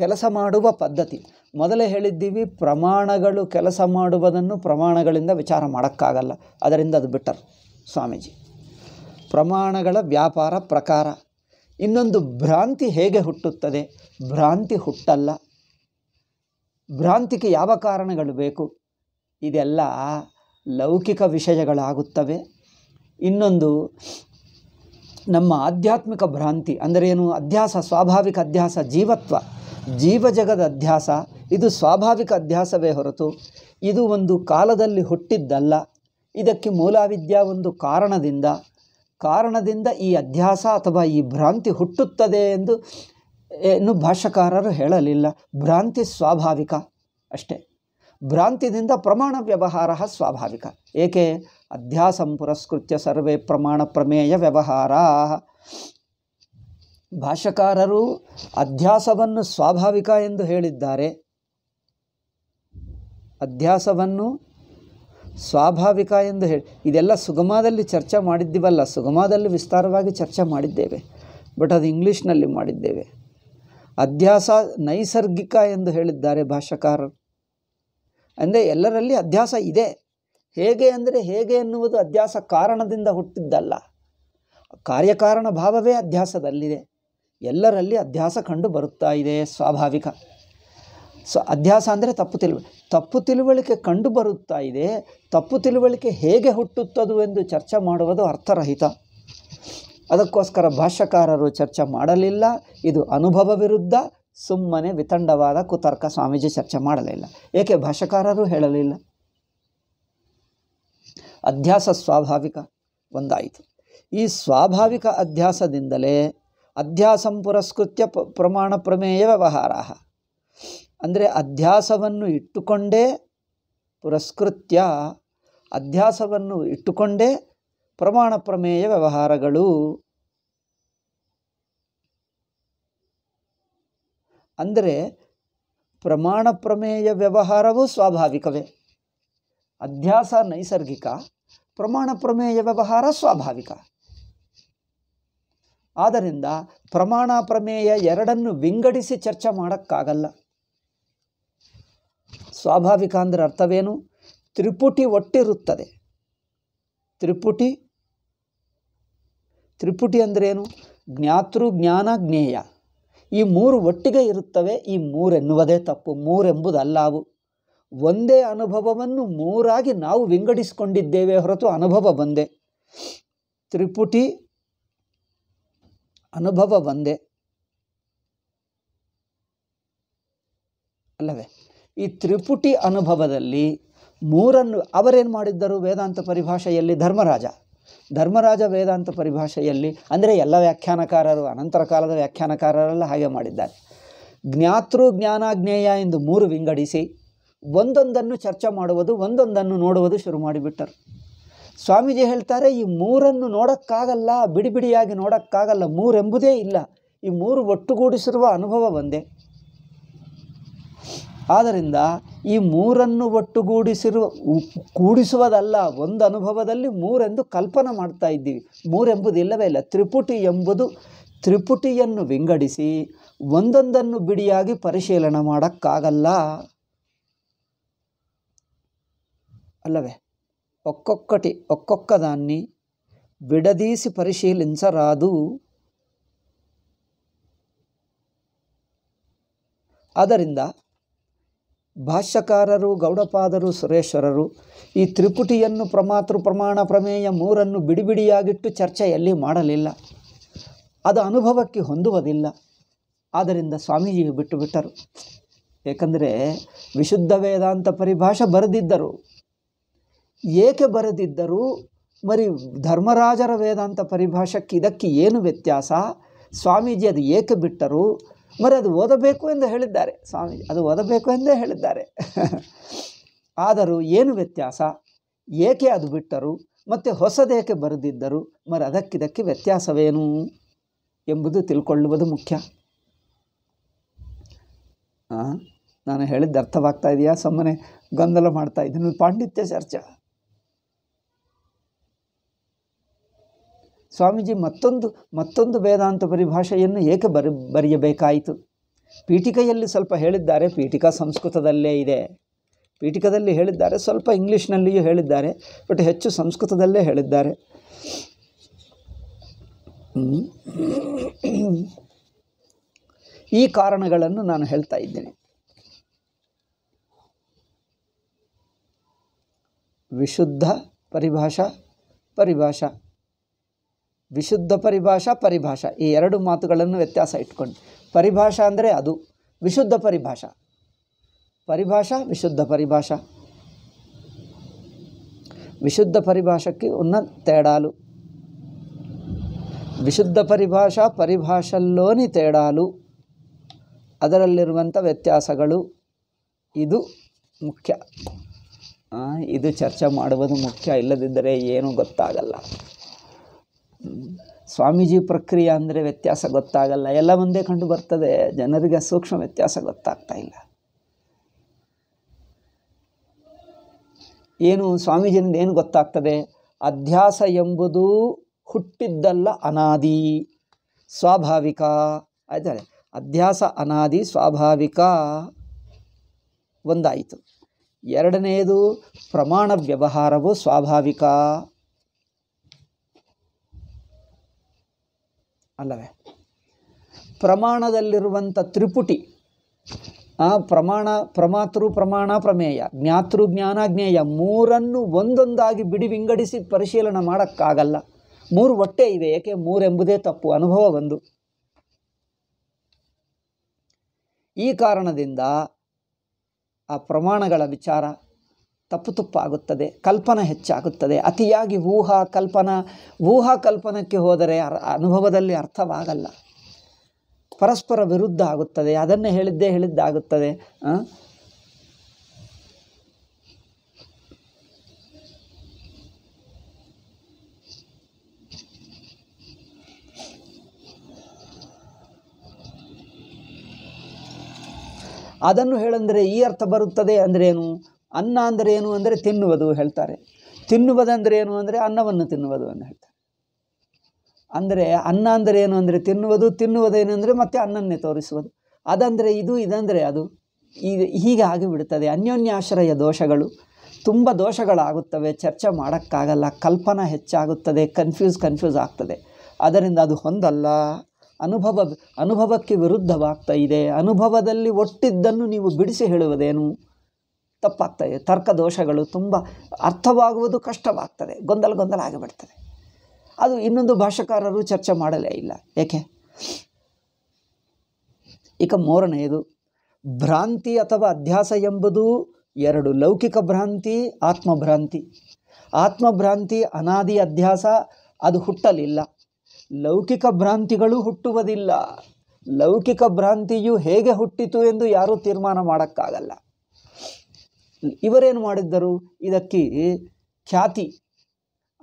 ಕೆಲಸ ಮಾಡುವ ಪದ್ಧತಿ ಮೊದಲೇ ಹೇಳಿದ್ದೀವಿ ಪ್ರಮಾಣಗಳು ಕೆಲಸ ಮಾಡುವುದನ್ನು ಪ್ರಮಾಣಗಳಿಂದ ವಿಚಾರ ಮಾಡೋಕ್ಕಾಗಲ್ಲ ಅದರಿಂದ ಅದು ಬಿಟ್ಟರು ಸ್ವಾಮೀಜಿ ಪ್ರಮಾಣಗಳ ವ್ಯಾಪಾರ ಪ್ರಕಾರ ಇನ್ನೊಂದು ಭ್ರಾಂತಿ ಹೇಗೆ ಹುಟ್ಟುತ್ತದೆ ಭ್ರಾಂತಿ ಹುಟ್ಟಲ್ಲ ಭ್ರಾಂತಿಗೆ ಯಾವ ಕಾರಣಗಳು ಬೇಕು ಇದೆಲ್ಲ ಲೌಕಿಕ ವಿಷಯಗಳಾಗುತ್ತವೆ ಇನ್ನೊಂದು ನಮ್ಮ ಆಧ್ಯಾತ್ಮಿಕ ಭ್ರಾಂತಿ ಅಂದರೆ ಏನು ಅಧ್ಯಾಸ ಸ್ವಾಭಾವಿಕ ಅಧ್ಯಾಸ ಜೀವತ್ವ ಜೀವ ಜಗದ ಅಧ್ಯಾಸ ಇದು ಸ್ವಾಭಾವಿಕ ಅಧ್ಯಾಸವೇ ಹೊರತು ಇದು ಒಂದು ಕಾಲದಲ್ಲಿ ಹುಟ್ಟಿದ್ದಲ್ಲ ಇದಕ್ಕೆ ಮೂಲಾವಿದ್ಯಾ ಒಂದು ಕಾರಣದಿಂದ ಕಾರಣದಿಂದ ಈ ಅಧ್ಯಾಸ ಅಥವಾ ಈ ಭ್ರಾಂತಿ ಹುಟ್ಟುತ್ತದೆ ಎಂದು ಏನು ಭಾಷಾಕಾರರು ಹೇಳಲಿಲ್ಲ ಭ್ರಾಂತಿ ಸ್ವಾಭಾವಿಕ ಅಷ್ಟೇ ಭ್ರಾಂತಿದಿಂದ ಪ್ರಮಾಣ ವ್ಯವಹಾರ ಸ್ವಾಭಾವಿಕ ಏಕೆ ಅಧ್ಯಾಸಂ ಪುರಸ್ಕೃತ್ಯ ಸರ್ವೇ ಪ್ರಮಾಣ ಪ್ರಮೇಯ ವ್ಯವಹಾರ ಭಾಷಕಾರರು ಅಧ್ಯಾಸವನ್ನು ಸ್ವಾಭಾವಿಕ ಎಂದು ಹೇಳಿದ್ದಾರೆ ಅಧ್ಯಾಸವನ್ನು ಸ್ವಾಭಾವಿಕ ಎಂದು ಹೇಳಿ ಇದೆಲ್ಲ ಸುಗಮದಲ್ಲಿ ಚರ್ಚೆ ಮಾಡಿದ್ದೀವಲ್ಲ ಸುಗಮದಲ್ಲಿ ವಿಸ್ತಾರವಾಗಿ ಚರ್ಚೆ ಮಾಡಿದ್ದೇವೆ ಬಟ್ ಅದು ಇಂಗ್ಲೀಷ್ನಲ್ಲಿ ಮಾಡಿದ್ದೇವೆ ಅಧ್ಯಾಸ ನೈಸರ್ಗಿಕ ಎಂದು ಹೇಳಿದ್ದಾರೆ ಭಾಷಕಾರರು ಅಂದರೆ ಎಲ್ಲರಲ್ಲಿ ಅಧ್ಯಾಸ ಇದೆ ಹೇಗೆ ಅಂದರೆ ಹೇಗೆ ಎನ್ನುವುದು ಅಧ್ಯಾಸ ಕಾರಣದಿಂದ ಹುಟ್ಟಿದ್ದಲ್ಲ ಕಾರ್ಯಕಾರಣ ಭಾವವೇ ಅಧ್ಯಾಸದಲ್ಲಿದೆ ಎಲ್ಲರಲ್ಲಿ ಅಧ್ಯಾಸ ಕಂಡು ಬರುತ್ತಾ ಇದೆ ಸ್ವಾಭಾವಿಕ ಸೊ ಅಧ್ಯಾಸ ಅಂದರೆ ತಪ್ಪು ತಿಳಿ ತಪ್ಪು ತಿಳುವಳಿಕೆ ಕಂಡು ಬರುತ್ತಾ ಇದೆ ತಪ್ಪು ತಿಳುವಳಿಕೆ ಹೇಗೆ ಹುಟ್ಟುತ್ತದೆ ಎಂದು ಚರ್ಚೆ ಮಾಡುವುದು ಅರ್ಥರಹಿತ ಅದಕ್ಕೋಸ್ಕರ ಭಾಷ್ಯಕಾರರು ಚರ್ಚೆ ಮಾಡಲಿಲ್ಲ ಇದು ಅನುಭವ ವಿರುದ್ಧ ಸುಮ್ಮನೆ ವಿತಂಡವಾದ ಕುತರ್ಕ ಸ್ವಾಮೀಜಿ ಚರ್ಚೆ ಮಾಡಲಿಲ್ಲ ಏಕೆ ಭಾಷ್ಯಕಾರರು ಹೇಳಲಿಲ್ಲ ಅಧ್ಯಾಸ ಸ್ವಾಭಾವಿಕ ಒಂದಾಯಿತು ಈ ಸ್ವಾಭಾವಿಕ ಅಧ್ಯಾಸದಿಂದಲೇ ಅಧ್ಯಾಸಂ ಪುರಸ್ಕೃತ್ಯ ಪ್ರಮಾಣ ಪ್ರಮೇಯ ವ್ಯವಹಾರ ಅಂದರೆ ಅಧ್ಯಾಸವನ್ನು ಇಟ್ಟುಕೊಂಡೇ ಪುರಸ್ಕೃತ್ಯ ಅಧ್ಯಾಸವನ್ನು ಇಟ್ಟುಕೊಂಡೇ ಪ್ರಮಾಣ ಪ್ರಮೇಯ ವ್ಯವಹಾರಗಳು ಅಂದರೆ ಪ್ರಮಾಣ ಪ್ರಮೇಯ ವ್ಯವಹಾರವೂ ಸ್ವಾಭಾವಿಕವೇ ಅಧ್ಯಾಸ ನೈಸರ್ಗಿಕ ಪ್ರಮಾಣ ಪ್ರಮೇಯ ವ್ಯವಹಾರ ಸ್ವಾಭಾವಿಕ ಆದ್ದರಿಂದ ಪ್ರಮಾಣ ಪ್ರಮೇಯ ಎರಡನ್ನು ವಿಂಗಡಿಸಿ ಚರ್ಚೆ ಮಾಡೋಕ್ಕಾಗಲ್ಲ ಸ್ವಾಭಾವಿಕ ಅಂದರೆ ಅರ್ಥವೇನು ತ್ರಿಪುಟಿ ಒಟ್ಟಿರುತ್ತದೆ ತ್ರಿಪುಟಿ ತ್ರಿಪುಟಿ ಅಂದ್ರೇನು ಜ್ಞಾತೃ ಜ್ಞಾನ ಜ್ಞೇಯ ಈ ಮೂರು ಒಟ್ಟಿಗೆ ಇರುತ್ತವೆ ಈ ಮೂರೆನ್ನುವುದೇ ತಪ್ಪು ಮೂರೆಂಬುದಲ್ಲ ಅವು ಒಂದೇ ಅನುಭವವನ್ನು ಮೂರಾಗಿ ನಾವು ವಿಂಗಡಿಸಿಕೊಂಡಿದ್ದೇವೆ ಹೊರತು ಅನುಭವ ಒಂದೇ ತ್ರಿಪುಟಿ ಅನುಭವ ಒಂದೇ ಅಲ್ಲವೇ ಈ ತ್ರಿಪುಟಿ ಅನುಭವದಲ್ಲಿ ಮೂರನ್ನು ಅವರೇನು ಮಾಡಿದ್ದರು ವೇದಾಂತ ಪರಿಭಾಷೆಯಲ್ಲಿ ಧರ್ಮರಾಜ ಧರ್ಮರಾಜ ವೇದಾಂತ ಪರಿಭಾಷೆಯಲ್ಲಿ ಅಂದರೆ ಎಲ್ಲ ವ್ಯಾಖ್ಯಾನಕಾರರು ಅನಂತರ ಕಾಲದ ವ್ಯಾಖ್ಯಾನಕಾರರೆಲ್ಲ ಹಾಗೆ ಮಾಡಿದ್ದಾರೆ ಜ್ಞಾತೃ ಜ್ಞಾನಾಜ್ಞೇಯ ಎಂದು ಮೂರು ವಿಂಗಡಿಸಿ ಒಂದೊಂದನ್ನು ಚರ್ಚೆ ಮಾಡುವುದು ಒಂದೊಂದನ್ನು ನೋಡುವುದು ಶುರು ಮಾಡಿಬಿಟ್ಟರು ಸ್ವಾಮೀಜಿ ಹೇಳ್ತಾರೆ ಈ ಮೂರನ್ನು ನೋಡೋಕ್ಕಾಗಲ್ಲ ಬಿಡಿಬಿಡಿಯಾಗಿ ನೋಡೋಕ್ಕಾಗಲ್ಲ ಮೂರೆಂಬುದೇ ಇಲ್ಲ ಈ ಮೂರು ಒಟ್ಟುಗೂಡಿಸಿರುವ ಅನುಭವ ಒಂದೇ ಆದ್ದರಿಂದ ಈ ಮೂರನ್ನು ಒಟ್ಟುಗೂಡಿಸಿರುವ ಕೂಡಿಸುವುದಲ್ಲ ಒಂದು ಅನುಭವದಲ್ಲಿ ಮೂರೆಂದು ಕಲ್ಪನೆ ಮಾಡ್ತಾ ಇದ್ದೀವಿ ಮೂರೆಂಬುದಿಲ್ಲವೇ ಇಲ್ಲ ತ್ರಿಪುಟಿ ಎಂಬುದು ತ್ರಿಪುಟಿಯನ್ನು ವಿಂಗಡಿಸಿ ಒಂದೊಂದನ್ನು ಬಿಡಿಯಾಗಿ ಪರಿಶೀಲನೆ ಮಾಡೋಕ್ಕಾಗಲ್ಲ ಅಲ್ಲವೇ ಒಕ್ಕೊಕ್ಕಟಿ ಒಕ್ಕೊಕ್ಕದನ್ನಿ ಬಿಡದೀಸಿ ಪರಿಶೀಲಿಸರಾದು ಅದರಿಂದ ಆದ್ದರಿಂದ ಭಾಷ್ಯಕಾರರು ಗೌಡಪಾದರು ಸುರೇಶ್ವರರು ಈ ತ್ರಿಪುಟಿಯನ್ನು ಪ್ರಮಾತೃ ಪ್ರಮಾಣ ಪ್ರಮೇಯ ಮೂರನ್ನು ಬಿಡಿಬಿಡಿಯಾಗಿಟ್ಟು ಚರ್ಚೆಯಲ್ಲಿ ಮಾಡಲಿಲ್ಲ ಅದು ಅನುಭವಕ್ಕೆ ಹೊಂದುವುದಿಲ್ಲ ಆದ್ದರಿಂದ ಸ್ವಾಮೀಜಿ ಬಿಟ್ಟು ಬಿಟ್ಟರು ಏಕೆಂದರೆ ವಿಶುದ್ಧ ವೇದಾಂತ ಪರಿಭಾಷೆ ಬರೆದಿದ್ದರು ಏಕೆ ಬರೆದಿದ್ದರು ಮರಿ ಧರ್ಮರಾಜರ ವೇದಾಂತ ಪರಿಭಾಷಕ್ಕೆ ಇದಕ್ಕೆ ಏನು ವ್ಯತ್ಯಾಸ ಸ್ವಾಮೀಜಿ ಅದು ಏಕೆ ಬಿಟ್ಟರು ಮರೆ ಅದು ಓದಬೇಕು ಎಂದು ಹೇಳಿದ್ದಾರೆ ಸ್ವಾಮೀಜಿ ಅದು ಓದಬೇಕು ಎಂದೇ ಹೇಳಿದ್ದಾರೆ ಆದರೂ ಏನು ವ್ಯತ್ಯಾಸ ಏಕೆ ಅದು ಬಿಟ್ಟರು ಮತ್ತು ಹೊಸದೇಕೆ ಬರೆದಿದ್ದರು ಮರೆ ಅದಕ್ಕಿದಕ್ಕೆ ವ್ಯತ್ಯಾಸವೇನು ಎಂಬುದು ತಿಳ್ಕೊಳ್ಳುವುದು ಮುಖ್ಯ ನಾನು ಹೇಳಿದ್ದು ಅರ್ಥವಾಗ್ತಾ ಇದೆಯಾ ಸುಮ್ಮನೆ ಗೊಂದಲ ಮಾಡ್ತಾ ಇದ್ದೀನಿ ಪಾಂಡಿತ್ಯ ಚರ್ಚೆ ಸ್ವಾಮೀಜಿ ಮತ್ತೊಂದು ಮತ್ತೊಂದು ವೇದಾಂತ ಪರಿಭಾಷೆಯನ್ನು ಏಕೆ ಬರ ಬರೆಯಬೇಕಾಯಿತು ಪೀಠಿಕೆಯಲ್ಲಿ ಸ್ವಲ್ಪ ಹೇಳಿದ್ದಾರೆ ಪೀಠಿಕಾ ಸಂಸ್ಕೃತದಲ್ಲೇ ಇದೆ ಪೀಠಿಕದಲ್ಲಿ ಹೇಳಿದ್ದಾರೆ ಸ್ವಲ್ಪ ಇಂಗ್ಲೀಷ್ನಲ್ಲಿಯೂ ಹೇಳಿದ್ದಾರೆ ಬಟ್ ಹೆಚ್ಚು ಸಂಸ್ಕೃತದಲ್ಲೇ ಹೇಳಿದ್ದಾರೆ ಈ ಕಾರಣಗಳನ್ನು ನಾನು ಹೇಳ್ತಾ ಇದ್ದೇನೆ ವಿಶುದ್ಧ ಪರಿಭಾಷಾ ಪರಿಭಾಷಾ ವಿಶುದ್ಧ ಪರಿಭಾಷಾ ಪರಿಭಾಷಾ ಈ ಎರಡು ಮಾತುಗಳನ್ನು ವ್ಯತ್ಯಾಸ ಇಟ್ಕೊಂಡು ಪರಿಭಾಷಾ ಅಂದರೆ ಅದು ವಿಶುದ್ಧ ಪರಿಭಾಷಾ ಪರಿಭಾಷಾ ವಿಶುದ್ಧ ಪರಿಭಾಷಾ ವಿಶುದ್ಧ ಪರಿಭಾಷಕ್ಕೆ ಉನ್ನ ತೇಡಾಲು ವಿಶುದ್ಧ ಪರಿಭಾಷಾ ಪರಿಭಾಷಲ್ಲೋನಿ ತೇಡಾಲು ಅದರಲ್ಲಿರುವಂಥ ವ್ಯತ್ಯಾಸಗಳು ಇದು ಮುಖ್ಯ ಇದು ಚರ್ಚೆ ಮಾಡುವುದು ಮುಖ್ಯ ಇಲ್ಲದಿದ್ದರೆ ಏನೂ ಗೊತ್ತಾಗಲ್ಲ ಸ್ವಾಮೀಜಿ ಪ್ರಕ್ರಿಯೆ ಅಂದರೆ ವ್ಯತ್ಯಾಸ ಗೊತ್ತಾಗಲ್ಲ ಎಲ್ಲ ಒಂದೇ ಕಂಡು ಬರ್ತದೆ ಜನರಿಗೆ ಸೂಕ್ಷ್ಮ ವ್ಯತ್ಯಾಸ ಗೊತ್ತಾಗ್ತಾ ಇಲ್ಲ ಏನು ಸ್ವಾಮೀಜಿನಿಂದ ಏನು ಗೊತ್ತಾಗ್ತದೆ ಅಧ್ಯಾಸ ಎಂಬುದು ಹುಟ್ಟಿದ್ದಲ್ಲ ಅನಾದಿ ಸ್ವಾಭಾವಿಕ ಆಯ್ತಾರೆ ಅಧ್ಯಾಸ ಅನಾದಿ ಸ್ವಾಭಾವಿಕ ಒಂದಾಯಿತು ಎರಡನೆಯದು ಪ್ರಮಾಣ ವ್ಯವಹಾರವು ಸ್ವಾಭಾವಿಕ ಅಲ್ಲವೇ ಪ್ರಮಾಣದಲ್ಲಿರುವಂಥ ತ್ರಿಪುಟಿ ಆ ಪ್ರಮಾಣ ಪ್ರಮಾತೃ ಪ್ರಮಾಣ ಪ್ರಮೇಯ ಜ್ಞಾತೃ ಜ್ಞಾನ ಜ್ಞೇಯ ಮೂರನ್ನು ಒಂದೊಂದಾಗಿ ಬಿಡಿ ವಿಂಗಡಿಸಿ ಪರಿಶೀಲನೆ ಮಾಡೋಕ್ಕಾಗಲ್ಲ ಮೂರು ಒಟ್ಟೆ ಇವೆ ಏಕೆ ಮೂರೆಂಬುದೇ ತಪ್ಪು ಅನುಭವ ಒಂದು ಈ ಕಾರಣದಿಂದ ಆ ಪ್ರಮಾಣಗಳ ವಿಚಾರ ತಪ್ಪು ತುಪ್ಪ ಆಗುತ್ತದೆ ಕಲ್ಪನೆ ಹೆಚ್ಚಾಗುತ್ತದೆ ಅತಿಯಾಗಿ ಊಹಾ ಕಲ್ಪನಾ ಊಹಾ ಕಲ್ಪನಕ್ಕೆ ಹೋದರೆ ಅನುಭವದಲ್ಲಿ ಅರ್ಥವಾಗಲ್ಲ ಪರಸ್ಪರ ವಿರುದ್ಧ ಆಗುತ್ತದೆ ಅದನ್ನು ಹೇಳಿದ್ದೇ ಹೇಳಿದ್ದಾಗುತ್ತದೆ ಅದನ್ನು ಹೇಳಂದರೆ ಈ ಅರ್ಥ ಬರುತ್ತದೆ ಅಂದ್ರೇನು ಅನ್ನ ಅಂದರೆ ಏನು ಅಂದರೆ ತಿನ್ನುವುದು ಹೇಳ್ತಾರೆ ತಿನ್ನುವುದಂದರೆ ಏನು ಅಂದರೆ ಅನ್ನವನ್ನು ತಿನ್ನುವುದು ಅಂತ ಹೇಳ್ತಾರೆ ಅಂದರೆ ಅನ್ನ ಅಂದರೆ ಏನು ಅಂದರೆ ತಿನ್ನುವುದು ತಿನ್ನುವುದೇನೆಂದರೆ ಮತ್ತೆ ಅನ್ನನ್ನೇ ತೋರಿಸುವುದು ಅದಂದರೆ ಇದು ಇದಂದರೆ ಅದು ಈ ಹೀಗೆ ಆಗಿಬಿಡುತ್ತದೆ ಅನ್ಯೋನ್ಯಾಶ್ರಯ ದೋಷಗಳು ತುಂಬ ದೋಷಗಳಾಗುತ್ತವೆ ಚರ್ಚೆ ಮಾಡೋಕ್ಕಾಗಲ್ಲ ಕಲ್ಪನಾ ಹೆಚ್ಚಾಗುತ್ತದೆ ಕನ್ಫ್ಯೂಸ್ ಕನ್ಫ್ಯೂಸ್ ಆಗ್ತದೆ ಅದರಿಂದ ಅದು ಹೊಂದಲ್ಲ ಅನುಭವ ಅನುಭವಕ್ಕೆ ವಿರುದ್ಧವಾಗ್ತಾ ಇದೆ ಅನುಭವದಲ್ಲಿ ಒಟ್ಟಿದ್ದನ್ನು ನೀವು ಬಿಡಿಸಿ ಹೇಳುವುದೇನು ತಪ್ಪಾಗ್ತದೆ ತರ್ಕ ದೋಷಗಳು ತುಂಬ ಅರ್ಥವಾಗುವುದು ಕಷ್ಟವಾಗ್ತದೆ ಗೊಂದಲ ಗೊಂದಲ ಆಗಿಬಿಡ್ತದೆ ಅದು ಇನ್ನೊಂದು ಭಾಷಾಕಾರರು ಚರ್ಚೆ ಮಾಡಲೇ ಇಲ್ಲ ಏಕೆ ಈಗ ಮೂರನೆಯದು ಭ್ರಾಂತಿ ಅಥವಾ ಅಧ್ಯಾಸ ಎಂಬುದು ಎರಡು ಲೌಕಿಕ ಭ್ರಾಂತಿ ಆತ್ಮಭ್ರಾಂತಿ ಆತ್ಮಭ್ರಾಂತಿ ಅನಾದಿ ಅಧ್ಯಾಸ ಅದು ಹುಟ್ಟಲಿಲ್ಲ ಲೌಕಿಕ ಭ್ರಾಂತಿಗಳು ಹುಟ್ಟುವುದಿಲ್ಲ ಲೌಕಿಕ ಭ್ರಾಂತಿಯು ಹೇಗೆ ಹುಟ್ಟಿತು ಎಂದು ಯಾರೂ ತೀರ್ಮಾನ ಮಾಡೋಕ್ಕಾಗಲ್ಲ ಇವರೇನು ಮಾಡಿದ್ದರು ಇದಕ್ಕೆ ಖ್ಯಾತಿ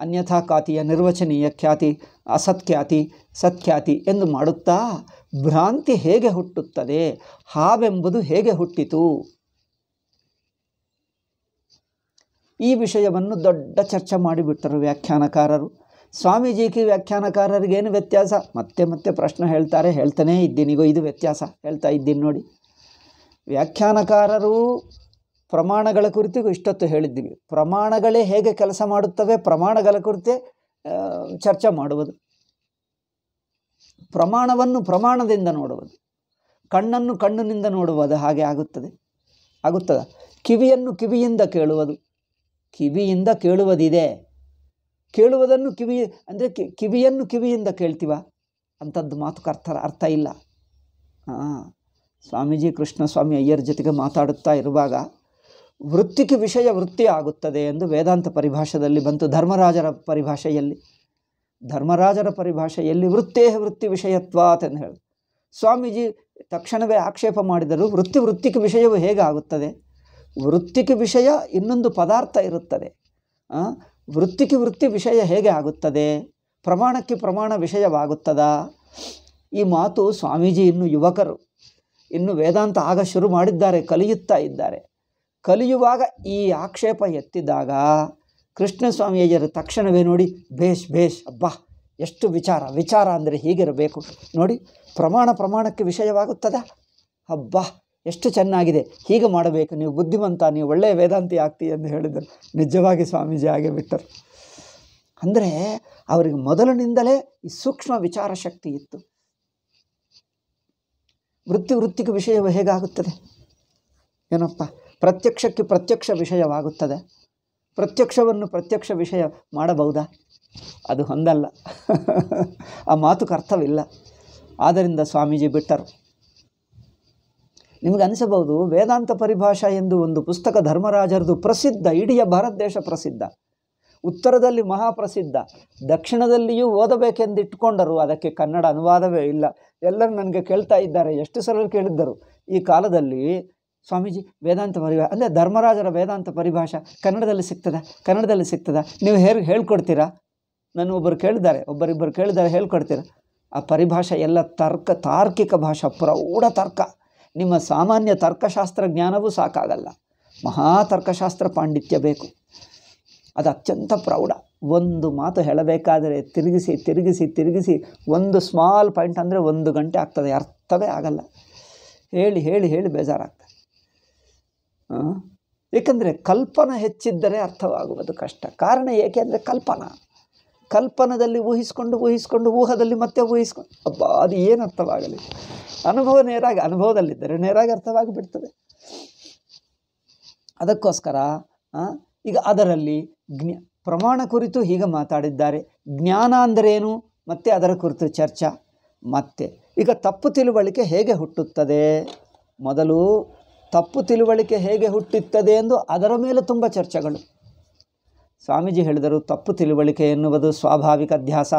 ಅನ್ಯಥಾ ಖ್ಯಾತಿಯ ನಿರ್ವಚನೀಯ ಖ್ಯಾತಿ ಅಸತ್ಖ್ಯಾತಿ ಸತ್ಖ್ಯಾತಿ ಎಂದು ಮಾಡುತ್ತಾ ಭ್ರಾಂತಿ ಹೇಗೆ ಹುಟ್ಟುತ್ತದೆ ಹಾವೆಂಬುದು ಹೇಗೆ ಹುಟ್ಟಿತು ಈ ವಿಷಯವನ್ನು ದೊಡ್ಡ ಚರ್ಚೆ ಮಾಡಿಬಿಟ್ಟರು ವ್ಯಾಖ್ಯಾನಕಾರರು ಸ್ವಾಮೀಜಿಗೆ ವ್ಯಾಖ್ಯಾನಕಾರರಿಗೇನು ವ್ಯತ್ಯಾಸ ಮತ್ತೆ ಮತ್ತೆ ಪ್ರಶ್ನೆ ಹೇಳ್ತಾರೆ ಹೇಳ್ತಾನೇ ಇದ್ದೀನಿಗೋ ಇದು ವ್ಯತ್ಯಾಸ ಹೇಳ್ತಾ ಇದ್ದೀನಿ ನೋಡಿ ವ್ಯಾಖ್ಯಾನಕಾರರು ಪ್ರಮಾಣಗಳ ಕುರಿತು ಇಷ್ಟೊತ್ತು ಹೇಳಿದ್ದೀವಿ ಪ್ರಮಾಣಗಳೇ ಹೇಗೆ ಕೆಲಸ ಮಾಡುತ್ತವೆ ಪ್ರಮಾಣಗಳ ಕುರಿತೇ ಚರ್ಚೆ ಮಾಡುವುದು ಪ್ರಮಾಣವನ್ನು ಪ್ರಮಾಣದಿಂದ ನೋಡುವುದು ಕಣ್ಣನ್ನು ಕಣ್ಣಿನಿಂದ ನೋಡುವುದು ಹಾಗೆ ಆಗುತ್ತದೆ ಆಗುತ್ತದೆ ಕಿವಿಯನ್ನು ಕಿವಿಯಿಂದ ಕೇಳುವುದು ಕಿವಿಯಿಂದ ಕೇಳುವುದಿದೆ ಕೇಳುವುದನ್ನು ಕಿವಿ ಅಂದರೆ ಕಿವಿಯನ್ನು ಕಿವಿಯಿಂದ ಕೇಳ್ತೀವ ಅಂಥದ್ದು ಮಾತು ಅರ್ಥ ಅರ್ಥ ಇಲ್ಲ ಸ್ವಾಮೀಜಿ ಕೃಷ್ಣಸ್ವಾಮಿ ಅಯ್ಯರ ಜೊತೆಗೆ ಮಾತಾಡುತ್ತಾ ಇರುವಾಗ ವೃತ್ತಿಗೆ ವಿಷಯ ವೃತ್ತಿ ಆಗುತ್ತದೆ ಎಂದು ವೇದಾಂತ ಪರಿಭಾಷೆಯಲ್ಲಿ ಬಂತು ಧರ್ಮರಾಜರ ಪರಿಭಾಷೆಯಲ್ಲಿ ಧರ್ಮರಾಜರ ಪರಿಭಾಷೆಯಲ್ಲಿ ವೃತ್ತೇ ವೃತ್ತಿ ವಿಷಯತ್ವಾತ್ ಅಂತ ಹೇಳಿದ್ರು ಸ್ವಾಮೀಜಿ ತಕ್ಷಣವೇ ಆಕ್ಷೇಪ ಮಾಡಿದರು ವೃತ್ತಿ ವೃತ್ತಿಕ ವಿಷಯವು ಹೇಗಾಗುತ್ತದೆ ವೃತ್ತಿಕ ವಿಷಯ ಇನ್ನೊಂದು ಪದಾರ್ಥ ಇರುತ್ತದೆ ವೃತ್ತಿಗೆ ವೃತ್ತಿ ವಿಷಯ ಹೇಗೆ ಆಗುತ್ತದೆ ಪ್ರಮಾಣಕ್ಕೆ ಪ್ರಮಾಣ ವಿಷಯವಾಗುತ್ತದಾ ಈ ಮಾತು ಸ್ವಾಮೀಜಿ ಇನ್ನು ಯುವಕರು ಇನ್ನು ವೇದಾಂತ ಆಗ ಶುರು ಮಾಡಿದ್ದಾರೆ ಕಲಿಯುತ್ತಾ ಇದ್ದಾರೆ ಕಲಿಯುವಾಗ ಈ ಆಕ್ಷೇಪ ಎತ್ತಿದಾಗ ಅಯ್ಯರು ತಕ್ಷಣವೇ ನೋಡಿ ಭೇಷ್ ಭೇಷ್ ಅಬ್ಬಾ ಎಷ್ಟು ವಿಚಾರ ವಿಚಾರ ಅಂದರೆ ಹೀಗಿರಬೇಕು ನೋಡಿ ಪ್ರಮಾಣ ಪ್ರಮಾಣಕ್ಕೆ ವಿಷಯವಾಗುತ್ತದೆ ಅಬ್ಬಾ ಎಷ್ಟು ಚೆನ್ನಾಗಿದೆ ಹೀಗೆ ಮಾಡಬೇಕು ನೀವು ಬುದ್ಧಿವಂತ ನೀವು ಒಳ್ಳೆಯ ವೇದಾಂತಿ ಆಗ್ತಿ ಎಂದು ಹೇಳಿದರು ನಿಜವಾಗಿ ಸ್ವಾಮೀಜಿ ಹಾಗೆ ಬಿಟ್ಟರು ಅಂದರೆ ಅವರಿಗೆ ಮೊದಲಿನಿಂದಲೇ ಈ ಸೂಕ್ಷ್ಮ ವಿಚಾರ ಶಕ್ತಿ ಇತ್ತು ವೃತ್ತಿ ವೃತ್ತಿಗೆ ವಿಷಯವು ಹೇಗಾಗುತ್ತದೆ ಏನಪ್ಪ ಪ್ರತ್ಯಕ್ಷಕ್ಕೆ ಪ್ರತ್ಯಕ್ಷ ವಿಷಯವಾಗುತ್ತದೆ ಪ್ರತ್ಯಕ್ಷವನ್ನು ಪ್ರತ್ಯಕ್ಷ ವಿಷಯ ಮಾಡಬಹುದಾ ಅದು ಹೊಂದಲ್ಲ ಆ ಮಾತುಕ ಅರ್ಥವಿಲ್ಲ ಆದ್ದರಿಂದ ಸ್ವಾಮೀಜಿ ಬಿಟ್ಟರು ಅನಿಸಬಹುದು ವೇದಾಂತ ಪರಿಭಾಷಾ ಎಂದು ಒಂದು ಪುಸ್ತಕ ಧರ್ಮರಾಜರದು ಪ್ರಸಿದ್ಧ ಇಡೀ ಭಾರತ ದೇಶ ಪ್ರಸಿದ್ಧ ಉತ್ತರದಲ್ಲಿ ಮಹಾಪ್ರಸಿದ್ಧ ದಕ್ಷಿಣದಲ್ಲಿಯೂ ಓದಬೇಕೆಂದಿಟ್ಟುಕೊಂಡರು ಅದಕ್ಕೆ ಕನ್ನಡ ಅನುವಾದವೇ ಇಲ್ಲ ಎಲ್ಲರೂ ನನಗೆ ಕೇಳ್ತಾ ಇದ್ದಾರೆ ಎಷ್ಟು ಸಲ ಕೇಳಿದ್ದರು ಈ ಕಾಲದಲ್ಲಿ ಸ್ವಾಮೀಜಿ ವೇದಾಂತ ಪರಿಭಾ ಅಂದರೆ ಧರ್ಮರಾಜರ ವೇದಾಂತ ಪರಿಭಾಷೆ ಕನ್ನಡದಲ್ಲಿ ಸಿಗ್ತದೆ ಕನ್ನಡದಲ್ಲಿ ಸಿಗ್ತದೆ ನೀವು ಹೇರ್ ಹೇಳ್ಕೊಡ್ತೀರಾ ನಾನು ಒಬ್ಬರು ಕೇಳಿದ್ದಾರೆ ಒಬ್ಬರಿಬ್ಬರು ಕೇಳಿದ್ದಾರೆ ಹೇಳ್ಕೊಡ್ತೀರಾ ಆ ಪರಿಭಾಷೆ ಎಲ್ಲ ತರ್ಕ ತಾರ್ಕಿಕ ಭಾಷಾ ಪ್ರೌಢ ತರ್ಕ ನಿಮ್ಮ ಸಾಮಾನ್ಯ ತರ್ಕಶಾಸ್ತ್ರ ಜ್ಞಾನವೂ ಸಾಕಾಗಲ್ಲ ಮಹಾ ತರ್ಕಶಾಸ್ತ್ರ ಪಾಂಡಿತ್ಯ ಬೇಕು ಅದು ಅತ್ಯಂತ ಪ್ರೌಢ ಒಂದು ಮಾತು ಹೇಳಬೇಕಾದರೆ ತಿರುಗಿಸಿ ತಿರುಗಿಸಿ ತಿರುಗಿಸಿ ಒಂದು ಸ್ಮಾಲ್ ಪಾಯಿಂಟ್ ಅಂದರೆ ಒಂದು ಗಂಟೆ ಆಗ್ತದೆ ಅರ್ಥವೇ ಆಗಲ್ಲ ಹೇಳಿ ಹೇಳಿ ಹೇಳಿ ಬೇಜಾರಾಗ್ತದೆ ಏಕೆಂದರೆ ಕಲ್ಪನ ಹೆಚ್ಚಿದ್ದರೆ ಅರ್ಥವಾಗುವುದು ಕಷ್ಟ ಕಾರಣ ಏಕೆ ಅಂದರೆ ಕಲ್ಪನ ಕಲ್ಪನದಲ್ಲಿ ಊಹಿಸಿಕೊಂಡು ಊಹಿಸಿಕೊಂಡು ಊಹದಲ್ಲಿ ಮತ್ತೆ ಊಹಿಸ್ಕೊಂಡು ಅಬ್ಬ ಅದು ಏನು ಅರ್ಥವಾಗಲಿ ಅನುಭವ ನೇರಾಗಿ ಅನುಭವದಲ್ಲಿದ್ದರೆ ನೇರಾಗಿ ಅರ್ಥವಾಗಿಬಿಡ್ತದೆ ಅದಕ್ಕೋಸ್ಕರ ಈಗ ಅದರಲ್ಲಿ ಜ್ಞ ಪ್ರಮಾಣ ಕುರಿತು ಹೀಗೆ ಮಾತಾಡಿದ್ದಾರೆ ಜ್ಞಾನ ಅಂದರೇನು ಮತ್ತೆ ಅದರ ಕುರಿತು ಚರ್ಚಾ ಮತ್ತೆ ಈಗ ತಪ್ಪು ತಿಳುವಳಿಕೆ ಹೇಗೆ ಹುಟ್ಟುತ್ತದೆ ಮೊದಲು ತಪ್ಪು ತಿಳುವಳಿಕೆ ಹೇಗೆ ಹುಟ್ಟುತ್ತದೆ ಎಂದು ಅದರ ಮೇಲೆ ತುಂಬ ಚರ್ಚೆಗಳು ಸ್ವಾಮೀಜಿ ಹೇಳಿದರು ತಪ್ಪು ತಿಳುವಳಿಕೆ ಎನ್ನುವುದು ಸ್ವಾಭಾವಿಕ ಅಧ್ಯಾಸ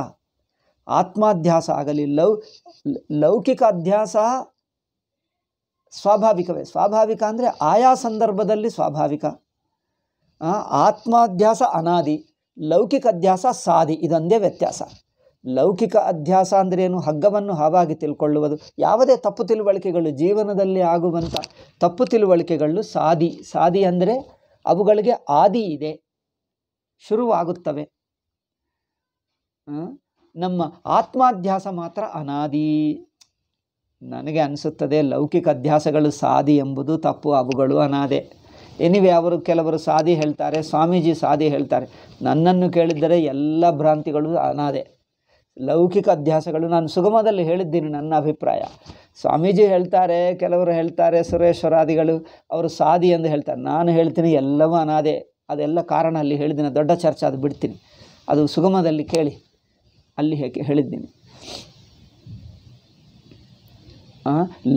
ಆತ್ಮಾಧ್ಯಾಸ ಆಗಲಿ ಲೌ ಲೌಕಿಕ ಅಧ್ಯಾಸ ಸ್ವಾಭಾವಿಕವೇ ಸ್ವಾಭಾವಿಕ ಅಂದರೆ ಆಯಾ ಸಂದರ್ಭದಲ್ಲಿ ಸ್ವಾಭಾವಿಕ ಆತ್ಮಾಧ್ಯಾಸ ಅನಾದಿ ಲೌಕಿಕ ಅಧ್ಯಾಸ ಸಾದಿ ಇದೊಂದೇ ವ್ಯತ್ಯಾಸ ಲೌಕಿಕ ಅಧ್ಯಾಸ ಅಂದ್ರೇನು ಹಗ್ಗವನ್ನು ಹಾವಾಗಿ ತಿಳ್ಕೊಳ್ಳುವುದು ಯಾವುದೇ ತಪ್ಪು ತಿಳುವಳಿಕೆಗಳು ಜೀವನದಲ್ಲಿ ಆಗುವಂಥ ತಪ್ಪು ತಿಳುವಳಿಕೆಗಳು ಸಾದಿ ಸಾದಿ ಅಂದರೆ ಅವುಗಳಿಗೆ ಆದಿ ಇದೆ ಶುರುವಾಗುತ್ತವೆ ನಮ್ಮ ಆತ್ಮಾಧ್ಯಾಸ ಮಾತ್ರ ಅನಾದಿ ನನಗೆ ಅನಿಸುತ್ತದೆ ಲೌಕಿಕ ಅಧ್ಯಾಸಗಳು ಸಾದಿ ಎಂಬುದು ತಪ್ಪು ಅವುಗಳು ಅನಾದೆ ಎನಿವೆ ಅವರು ಕೆಲವರು ಸಾದಿ ಹೇಳ್ತಾರೆ ಸ್ವಾಮೀಜಿ ಸಾದಿ ಹೇಳ್ತಾರೆ ನನ್ನನ್ನು ಕೇಳಿದರೆ ಎಲ್ಲ ಭ್ರಾಂತಿಗಳು ಅನಾದೆ ಲೌಕಿಕ ಅಧ್ಯಾಸಗಳು ನಾನು ಸುಗಮದಲ್ಲಿ ಹೇಳಿದ್ದೀನಿ ನನ್ನ ಅಭಿಪ್ರಾಯ ಸ್ವಾಮೀಜಿ ಹೇಳ್ತಾರೆ ಕೆಲವರು ಹೇಳ್ತಾರೆ ಸುರೇಶ್ವರಾದಿಗಳು ಅವರು ಸಾದಿ ಎಂದು ಹೇಳ್ತಾರೆ ನಾನು ಹೇಳ್ತೀನಿ ಎಲ್ಲವೂ ಅನಾದೆ ಅದೆಲ್ಲ ಕಾರಣ ಅಲ್ಲಿ ಹೇಳಿದ್ದೀನಿ ದೊಡ್ಡ ಚರ್ಚೆ ಅದು ಬಿಡ್ತೀನಿ ಅದು ಸುಗಮದಲ್ಲಿ ಕೇಳಿ ಅಲ್ಲಿ ಹೇಗೆ ಹೇಳಿದ್ದೀನಿ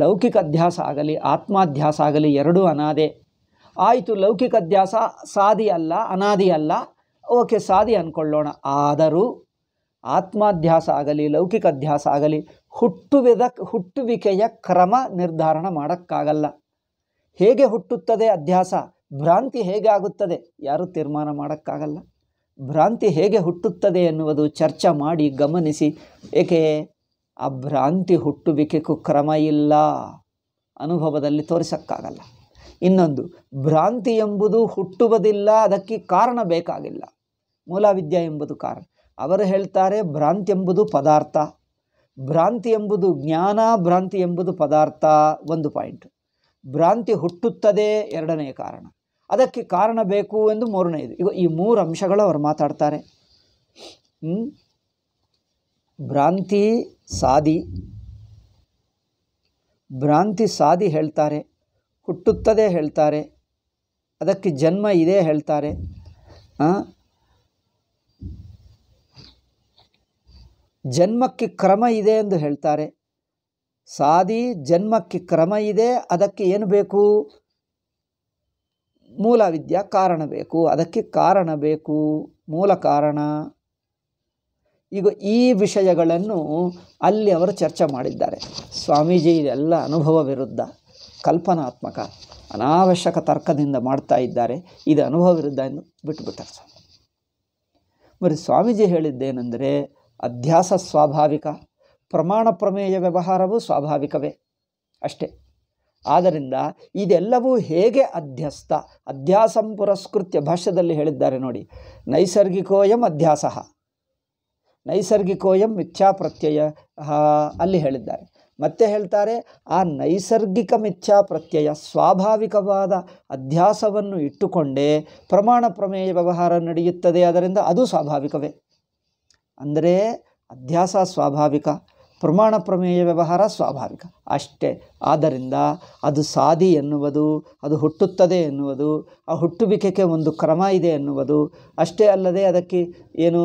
ಲೌಕಿಕ ಅಧ್ಯಾಸ ಆಗಲಿ ಆತ್ಮಾಧ್ಯಾಸ ಆಗಲಿ ಎರಡೂ ಅನಾದೆ ಆಯಿತು ಲೌಕಿಕ ಅಧ್ಯಾಸ ಸಾದಿ ಅಲ್ಲ ಅನಾದಿ ಅಲ್ಲ ಓಕೆ ಸಾದಿ ಅಂದ್ಕೊಳ್ಳೋಣ ಆದರೂ ಆತ್ಮಾಧ್ಯಾಸ ಆಗಲಿ ಲೌಕಿಕ ಅಧ್ಯಾಸ ಆಗಲಿ ಹುಟ್ಟುವಿದ ಹುಟ್ಟುವಿಕೆಯ ಕ್ರಮ ನಿರ್ಧಾರಣ ಮಾಡೋಕ್ಕಾಗಲ್ಲ ಹೇಗೆ ಹುಟ್ಟುತ್ತದೆ ಅಧ್ಯಾಸ ಭ್ರಾಂತಿ ಹೇಗೆ ಆಗುತ್ತದೆ ಯಾರೂ ತೀರ್ಮಾನ ಮಾಡೋಕ್ಕಾಗಲ್ಲ ಭ್ರಾಂತಿ ಹೇಗೆ ಹುಟ್ಟುತ್ತದೆ ಎನ್ನುವುದು ಚರ್ಚೆ ಮಾಡಿ ಗಮನಿಸಿ ಏಕೆ ಆ ಭ್ರಾಂತಿ ಹುಟ್ಟುವಿಕೆಗೂ ಕ್ರಮ ಇಲ್ಲ ಅನುಭವದಲ್ಲಿ ತೋರಿಸೋಕ್ಕಾಗಲ್ಲ ಇನ್ನೊಂದು ಭ್ರಾಂತಿ ಎಂಬುದು ಹುಟ್ಟುವುದಿಲ್ಲ ಅದಕ್ಕೆ ಕಾರಣ ಬೇಕಾಗಿಲ್ಲ ಮೂಲವಿದ್ಯೆ ಎಂಬುದು ಕಾರಣ ಅವರು ಹೇಳ್ತಾರೆ ಭ್ರಾಂತಿ ಎಂಬುದು ಪದಾರ್ಥ ಭ್ರಾಂತಿ ಎಂಬುದು ಜ್ಞಾನ ಭ್ರಾಂತಿ ಎಂಬುದು ಪದಾರ್ಥ ಒಂದು ಪಾಯಿಂಟ್ ಭ್ರಾಂತಿ ಹುಟ್ಟುತ್ತದೆ ಎರಡನೆಯ ಕಾರಣ ಅದಕ್ಕೆ ಕಾರಣ ಬೇಕು ಎಂದು ಮೂರನೆಯದು ಈಗ ಈ ಮೂರು ಅಂಶಗಳು ಅವರು ಮಾತಾಡ್ತಾರೆ ಭ್ರಾಂತಿ ಸಾದಿ ಭ್ರಾಂತಿ ಸಾದಿ ಹೇಳ್ತಾರೆ ಹುಟ್ಟುತ್ತದೆ ಹೇಳ್ತಾರೆ ಅದಕ್ಕೆ ಜನ್ಮ ಇದೆ ಹೇಳ್ತಾರೆ ಜನ್ಮಕ್ಕೆ ಕ್ರಮ ಇದೆ ಎಂದು ಹೇಳ್ತಾರೆ ಸಾದಿ ಜನ್ಮಕ್ಕೆ ಕ್ರಮ ಇದೆ ಅದಕ್ಕೆ ಏನು ಬೇಕು ಮೂಲ ಕಾರಣ ಬೇಕು ಅದಕ್ಕೆ ಕಾರಣ ಬೇಕು ಮೂಲ ಕಾರಣ ಈಗ ಈ ವಿಷಯಗಳನ್ನು ಅಲ್ಲಿ ಅವರು ಚರ್ಚೆ ಮಾಡಿದ್ದಾರೆ ಸ್ವಾಮೀಜಿ ಇದೆಲ್ಲ ಅನುಭವ ವಿರುದ್ಧ ಕಲ್ಪನಾತ್ಮಕ ಅನಾವಶ್ಯಕ ತರ್ಕದಿಂದ ಮಾಡ್ತಾ ಇದ್ದಾರೆ ಇದು ಅನುಭವ ವಿರುದ್ಧ ಎಂದು ಬಿಟ್ಟುಬಿಟ್ಟಾರೆ ಸ್ವಾಮಿ ಸ್ವಾಮೀಜಿ ಹೇಳಿದ್ದೇನೆಂದರೆ ಅಧ್ಯಾಸ ಸ್ವಾಭಾವಿಕ ಪ್ರಮಾಣ ಪ್ರಮೇಯ ವ್ಯವಹಾರವೂ ಸ್ವಾಭಾವಿಕವೇ ಅಷ್ಟೇ ಆದ್ದರಿಂದ ಇದೆಲ್ಲವೂ ಹೇಗೆ ಅಧ್ಯಸ್ತ ಅಧ್ಯಾಸಂ ಪುರಸ್ಕೃತ್ಯ ಭಾಷ್ಯದಲ್ಲಿ ಹೇಳಿದ್ದಾರೆ ನೋಡಿ ನೈಸರ್ಗಿಕೋಯಂ ಅಧ್ಯಾಸ ನೈಸರ್ಗಿಕೋಯಂ ಮಿಥ್ಯಾಪ್ರತ್ಯಯ ಅಲ್ಲಿ ಹೇಳಿದ್ದಾರೆ ಮತ್ತೆ ಹೇಳ್ತಾರೆ ಆ ನೈಸರ್ಗಿಕ ಮಿಥ್ಯಾಪ್ರತ್ಯಯ ಸ್ವಾಭಾವಿಕವಾದ ಅಧ್ಯಾಸವನ್ನು ಇಟ್ಟುಕೊಂಡೇ ಪ್ರಮಾಣ ಪ್ರಮೇಯ ವ್ಯವಹಾರ ನಡೆಯುತ್ತದೆ ಅದರಿಂದ ಅದು ಸ್ವಾಭಾವಿಕವೇ ಅಂದರೆ ಅಧ್ಯಾಸ ಸ್ವಾಭಾವಿಕ ಪ್ರಮಾಣ ಪ್ರಮೇಯ ವ್ಯವಹಾರ ಸ್ವಾಭಾವಿಕ ಅಷ್ಟೇ ಆದ್ದರಿಂದ ಅದು ಸಾದಿ ಎನ್ನುವುದು ಅದು ಹುಟ್ಟುತ್ತದೆ ಎನ್ನುವುದು ಆ ಹುಟ್ಟುವಿಕೆಗೆ ಒಂದು ಕ್ರಮ ಇದೆ ಎನ್ನುವುದು ಅಷ್ಟೇ ಅಲ್ಲದೆ ಅದಕ್ಕೆ ಏನು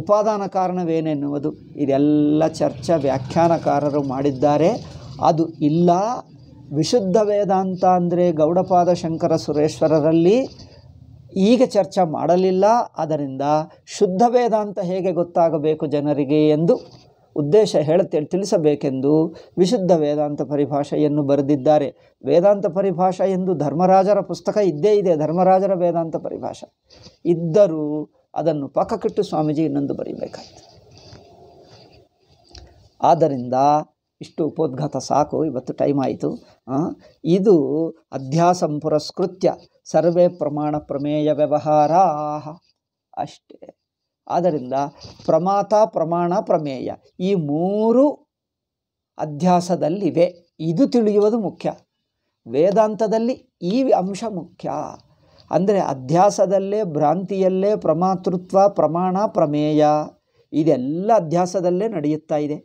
ಉಪಾದಾನ ಕಾರಣವೇನೆನ್ನುವುದು ಇದೆಲ್ಲ ಚರ್ಚಾ ವ್ಯಾಖ್ಯಾನಕಾರರು ಮಾಡಿದ್ದಾರೆ ಅದು ಇಲ್ಲ ವಿಶುದ್ಧ ವೇದಾಂತ ಅಂದರೆ ಗೌಡಪಾದ ಶಂಕರ ಸುರೇಶ್ವರರಲ್ಲಿ ಈಗ ಚರ್ಚೆ ಮಾಡಲಿಲ್ಲ ಅದರಿಂದ ಶುದ್ಧ ವೇದಾಂತ ಹೇಗೆ ಗೊತ್ತಾಗಬೇಕು ಜನರಿಗೆ ಎಂದು ಉದ್ದೇಶ ಹೇಳ ತಿಳಿಸಬೇಕೆಂದು ವಿಶುದ್ಧ ವೇದಾಂತ ಪರಿಭಾಷೆಯನ್ನು ಬರೆದಿದ್ದಾರೆ ವೇದಾಂತ ಪರಿಭಾಷೆ ಎಂದು ಧರ್ಮರಾಜರ ಪುಸ್ತಕ ಇದ್ದೇ ಇದೆ ಧರ್ಮರಾಜರ ವೇದಾಂತ ಪರಿಭಾಷೆ ಇದ್ದರೂ ಅದನ್ನು ಪಕ್ಕಕ್ಕಿಟ್ಟು ಸ್ವಾಮೀಜಿ ಇನ್ನೊಂದು ಬರೀಬೇಕಾಯ್ತು ಆದ್ದರಿಂದ ಇಷ್ಟು ಉಪೋದ್ಘಾತ ಸಾಕು ಇವತ್ತು ಟೈಮ್ ಆಯಿತು ಇದು ಅಧ್ಯಾಸಂ ಪುರಸ್ಕೃತ್ಯ ಸರ್ವೇ ಪ್ರಮಾಣ ಪ್ರಮೇಯ ವ್ಯವಹಾರ ಅಷ್ಟೇ ಆದ್ದರಿಂದ ಪ್ರಮಾತ ಪ್ರಮಾಣ ಪ್ರಮೇಯ ಈ ಮೂರು ಅಧ್ಯಾಸದಲ್ಲಿವೆ ಇದು ತಿಳಿಯುವುದು ಮುಖ್ಯ ವೇದಾಂತದಲ್ಲಿ ಈ ಅಂಶ ಮುಖ್ಯ ಅಂದರೆ ಅಧ್ಯಾಸದಲ್ಲೇ ಭ್ರಾಂತಿಯಲ್ಲೇ ಪ್ರಮಾತೃತ್ವ ಪ್ರಮಾಣ ಪ್ರಮೇಯ ಇದೆಲ್ಲ ಅಧ್ಯಾಸದಲ್ಲೇ ನಡೆಯುತ್ತಾ ಇದೆ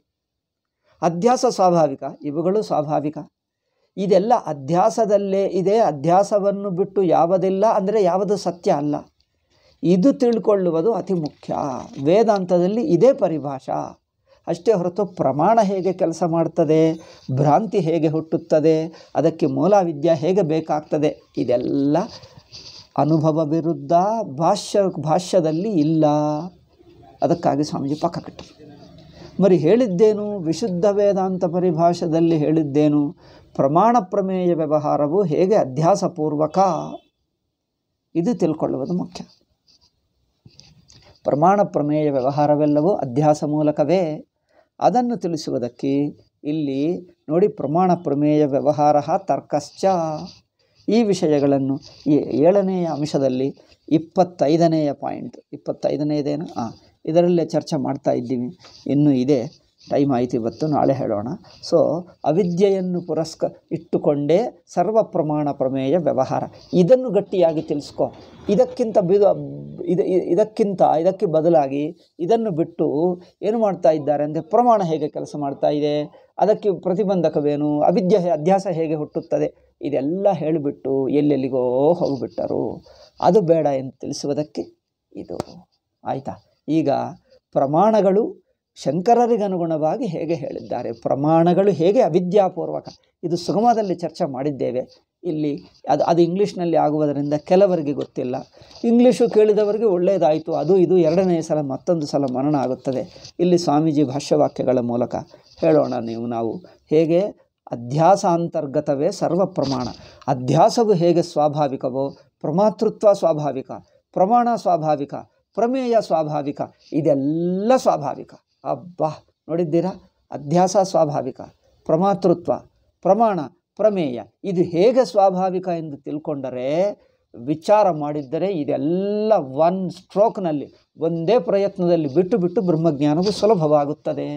ಅಧ್ಯಾಸ ಸ್ವಾಭಾವಿಕ ಇವುಗಳು ಸ್ವಾಭಾವಿಕ ಇದೆಲ್ಲ ಅಧ್ಯಾಸದಲ್ಲೇ ಇದೆ ಅಧ್ಯಾಸವನ್ನು ಬಿಟ್ಟು ಯಾವುದಿಲ್ಲ ಅಂದರೆ ಯಾವುದು ಸತ್ಯ ಅಲ್ಲ ಇದು ತಿಳ್ಕೊಳ್ಳುವುದು ಅತಿ ಮುಖ್ಯ ವೇದಾಂತದಲ್ಲಿ ಇದೇ ಪರಿಭಾಷ ಅಷ್ಟೇ ಹೊರತು ಪ್ರಮಾಣ ಹೇಗೆ ಕೆಲಸ ಮಾಡ್ತದೆ ಭ್ರಾಂತಿ ಹೇಗೆ ಹುಟ್ಟುತ್ತದೆ ಅದಕ್ಕೆ ಮೂಲ ವಿದ್ಯೆ ಹೇಗೆ ಬೇಕಾಗ್ತದೆ ಇದೆಲ್ಲ ಅನುಭವ ವಿರುದ್ಧ ಭಾಷ್ಯ ಭಾಷ್ಯದಲ್ಲಿ ಇಲ್ಲ ಅದಕ್ಕಾಗಿ ಸ್ವಾಮೀಜಿ ಪಕ್ಕ ಕಟ್ಟರು ಮರಿ ಹೇಳಿದ್ದೇನು ವಿಶುದ್ಧ ವೇದಾಂತ ಪರಿಭಾಷೆಯಲ್ಲಿ ಹೇಳಿದ್ದೇನು ಪ್ರಮಾಣ ಪ್ರಮೇಯ ವ್ಯವಹಾರವು ಹೇಗೆ ಅಧ್ಯಾಸಪೂರ್ವಕ ಇದು ತಿಳ್ಕೊಳ್ಳುವುದು ಮುಖ್ಯ ಪ್ರಮಾಣ ಪ್ರಮೇಯ ವ್ಯವಹಾರವೆಲ್ಲವೂ ಅಧ್ಯಾಸ ಮೂಲಕವೇ ಅದನ್ನು ತಿಳಿಸುವುದಕ್ಕೆ ಇಲ್ಲಿ ನೋಡಿ ಪ್ರಮಾಣ ಪ್ರಮೇಯ ವ್ಯವಹಾರ ತರ್ಕಶ್ಚ ಈ ವಿಷಯಗಳನ್ನು ಈ ಏಳನೆಯ ಅಂಶದಲ್ಲಿ ಇಪ್ಪತ್ತೈದನೆಯ ಪಾಯಿಂಟ್ ಇಪ್ಪತ್ತೈದನೆಯದೇನು ಹಾಂ ಇದರಲ್ಲೇ ಚರ್ಚೆ ಮಾಡ್ತಾ ಇದ್ದೀವಿ ಇನ್ನೂ ಇದೆ ಟೈಮ್ ಆಯಿತು ಇವತ್ತು ನಾಳೆ ಹೇಳೋಣ ಸೊ ಅವಿದ್ಯೆಯನ್ನು ಪುರಸ್ಕ ಇಟ್ಟುಕೊಂಡೇ ಸರ್ವ ಪ್ರಮಾಣ ಪ್ರಮೇಯ ವ್ಯವಹಾರ ಇದನ್ನು ಗಟ್ಟಿಯಾಗಿ ತಿಳಿಸ್ಕೊ ಇದಕ್ಕಿಂತ ಬಿದು ಇದಕ್ಕಿಂತ ಇದಕ್ಕೆ ಬದಲಾಗಿ ಇದನ್ನು ಬಿಟ್ಟು ಏನು ಮಾಡ್ತಾ ಇದ್ದಾರೆ ಅಂದರೆ ಪ್ರಮಾಣ ಹೇಗೆ ಕೆಲಸ ಮಾಡ್ತಾ ಇದೆ ಅದಕ್ಕೆ ಪ್ರತಿಬಂಧಕವೇನು ಅವಿದ್ಯೆ ಅಧ್ಯಾಸ ಹೇಗೆ ಹುಟ್ಟುತ್ತದೆ ಇದೆಲ್ಲ ಹೇಳಿಬಿಟ್ಟು ಎಲ್ಲೆಲ್ಲಿಗೋ ಹೋಗಿಬಿಟ್ಟರು ಅದು ಬೇಡ ಎಂದು ತಿಳಿಸುವುದಕ್ಕೆ ಇದು ಆಯಿತಾ ಈಗ ಪ್ರಮಾಣಗಳು ಶಂಕರರಿಗನುಗುಣವಾಗಿ ಹೇಗೆ ಹೇಳಿದ್ದಾರೆ ಪ್ರಮಾಣಗಳು ಹೇಗೆ ಅವಿದ್ಯಾಪೂರ್ವಕ ಇದು ಸುಗಮದಲ್ಲಿ ಚರ್ಚೆ ಮಾಡಿದ್ದೇವೆ ಇಲ್ಲಿ ಅದು ಅದು ಇಂಗ್ಲೀಷ್ನಲ್ಲಿ ಆಗುವುದರಿಂದ ಕೆಲವರಿಗೆ ಗೊತ್ತಿಲ್ಲ ಇಂಗ್ಲೀಷು ಕೇಳಿದವರಿಗೆ ಒಳ್ಳೆಯದಾಯಿತು ಅದು ಇದು ಎರಡನೇ ಸಲ ಮತ್ತೊಂದು ಸಲ ಮರಣ ಆಗುತ್ತದೆ ಇಲ್ಲಿ ಸ್ವಾಮೀಜಿ ಭಾಷ್ಯವಾಕ್ಯಗಳ ಮೂಲಕ ಹೇಳೋಣ ನೀವು ನಾವು ಹೇಗೆ ಅಂತರ್ಗತವೇ ಸರ್ವ ಪ್ರಮಾಣ ಅಧ್ಯಾಸವು ಹೇಗೆ ಸ್ವಾಭಾವಿಕವೋ ಪ್ರಮಾತೃತ್ವ ಸ್ವಾಭಾವಿಕ ಪ್ರಮಾಣ ಸ್ವಾಭಾವಿಕ ಪ್ರಮೇಯ ಸ್ವಾಭಾವಿಕ ಇದೆಲ್ಲ ಸ್ವಾಭಾವಿಕ ಅಬ್ಬಾ ನೋಡಿದ್ದೀರಾ ಅಧ್ಯಾಸ ಸ್ವಾಭಾವಿಕ ಪ್ರಮಾತೃತ್ವ ಪ್ರಮಾಣ ಪ್ರಮೇಯ ಇದು ಹೇಗೆ ಸ್ವಾಭಾವಿಕ ಎಂದು ತಿಳ್ಕೊಂಡರೆ ವಿಚಾರ ಮಾಡಿದ್ದರೆ ಇದೆಲ್ಲ ಒನ್ ಸ್ಟ್ರೋಕ್ನಲ್ಲಿ ಒಂದೇ ಪ್ರಯತ್ನದಲ್ಲಿ ಬಿಟ್ಟು ಬಿಟ್ಟು ಬ್ರಹ್ಮಜ್ಞಾನವು ಸುಲಭವಾಗುತ್ತದೆ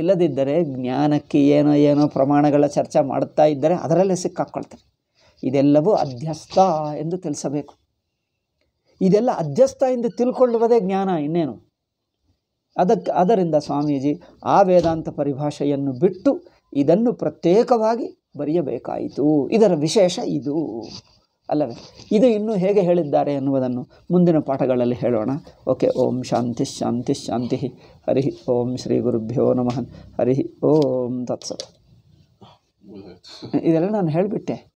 ಇಲ್ಲದಿದ್ದರೆ ಜ್ಞಾನಕ್ಕೆ ಏನೋ ಏನೋ ಪ್ರಮಾಣಗಳ ಚರ್ಚೆ ಮಾಡುತ್ತಾ ಇದ್ದರೆ ಅದರಲ್ಲೇ ಸಿಕ್ಕಾಕ್ಕೊಳ್ತಾರೆ ಇದೆಲ್ಲವೂ ಅಧ್ಯಸ್ಥ ಎಂದು ತಿಳಿಸಬೇಕು ಇದೆಲ್ಲ ಅಧ್ಯಸ್ಥ ಎಂದು ತಿಳ್ಕೊಳ್ಳುವುದೇ ಜ್ಞಾನ ಇನ್ನೇನು ಅದಕ್ಕೆ ಅದರಿಂದ ಸ್ವಾಮೀಜಿ ಆ ವೇದಾಂತ ಪರಿಭಾಷೆಯನ್ನು ಬಿಟ್ಟು ಇದನ್ನು ಪ್ರತ್ಯೇಕವಾಗಿ ಬರೆಯಬೇಕಾಯಿತು ಇದರ ವಿಶೇಷ ಇದು ಅಲ್ಲವೇ ಇದು ಇನ್ನೂ ಹೇಗೆ ಹೇಳಿದ್ದಾರೆ ಎನ್ನುವುದನ್ನು ಮುಂದಿನ ಪಾಠಗಳಲ್ಲಿ ಹೇಳೋಣ ಓಕೆ ಓಂ ಶಾಂತಿ ಶಾಂತಿ ಶಾಂತಿ ಹರಿ ಓಂ ಶ್ರೀ ಗುರುಭ್ಯೋ ನಮಃ ಹರಿ ಓಂ ತತ್ಸತ್ ಇದೆಲ್ಲ ನಾನು ಹೇಳಿಬಿಟ್ಟೆ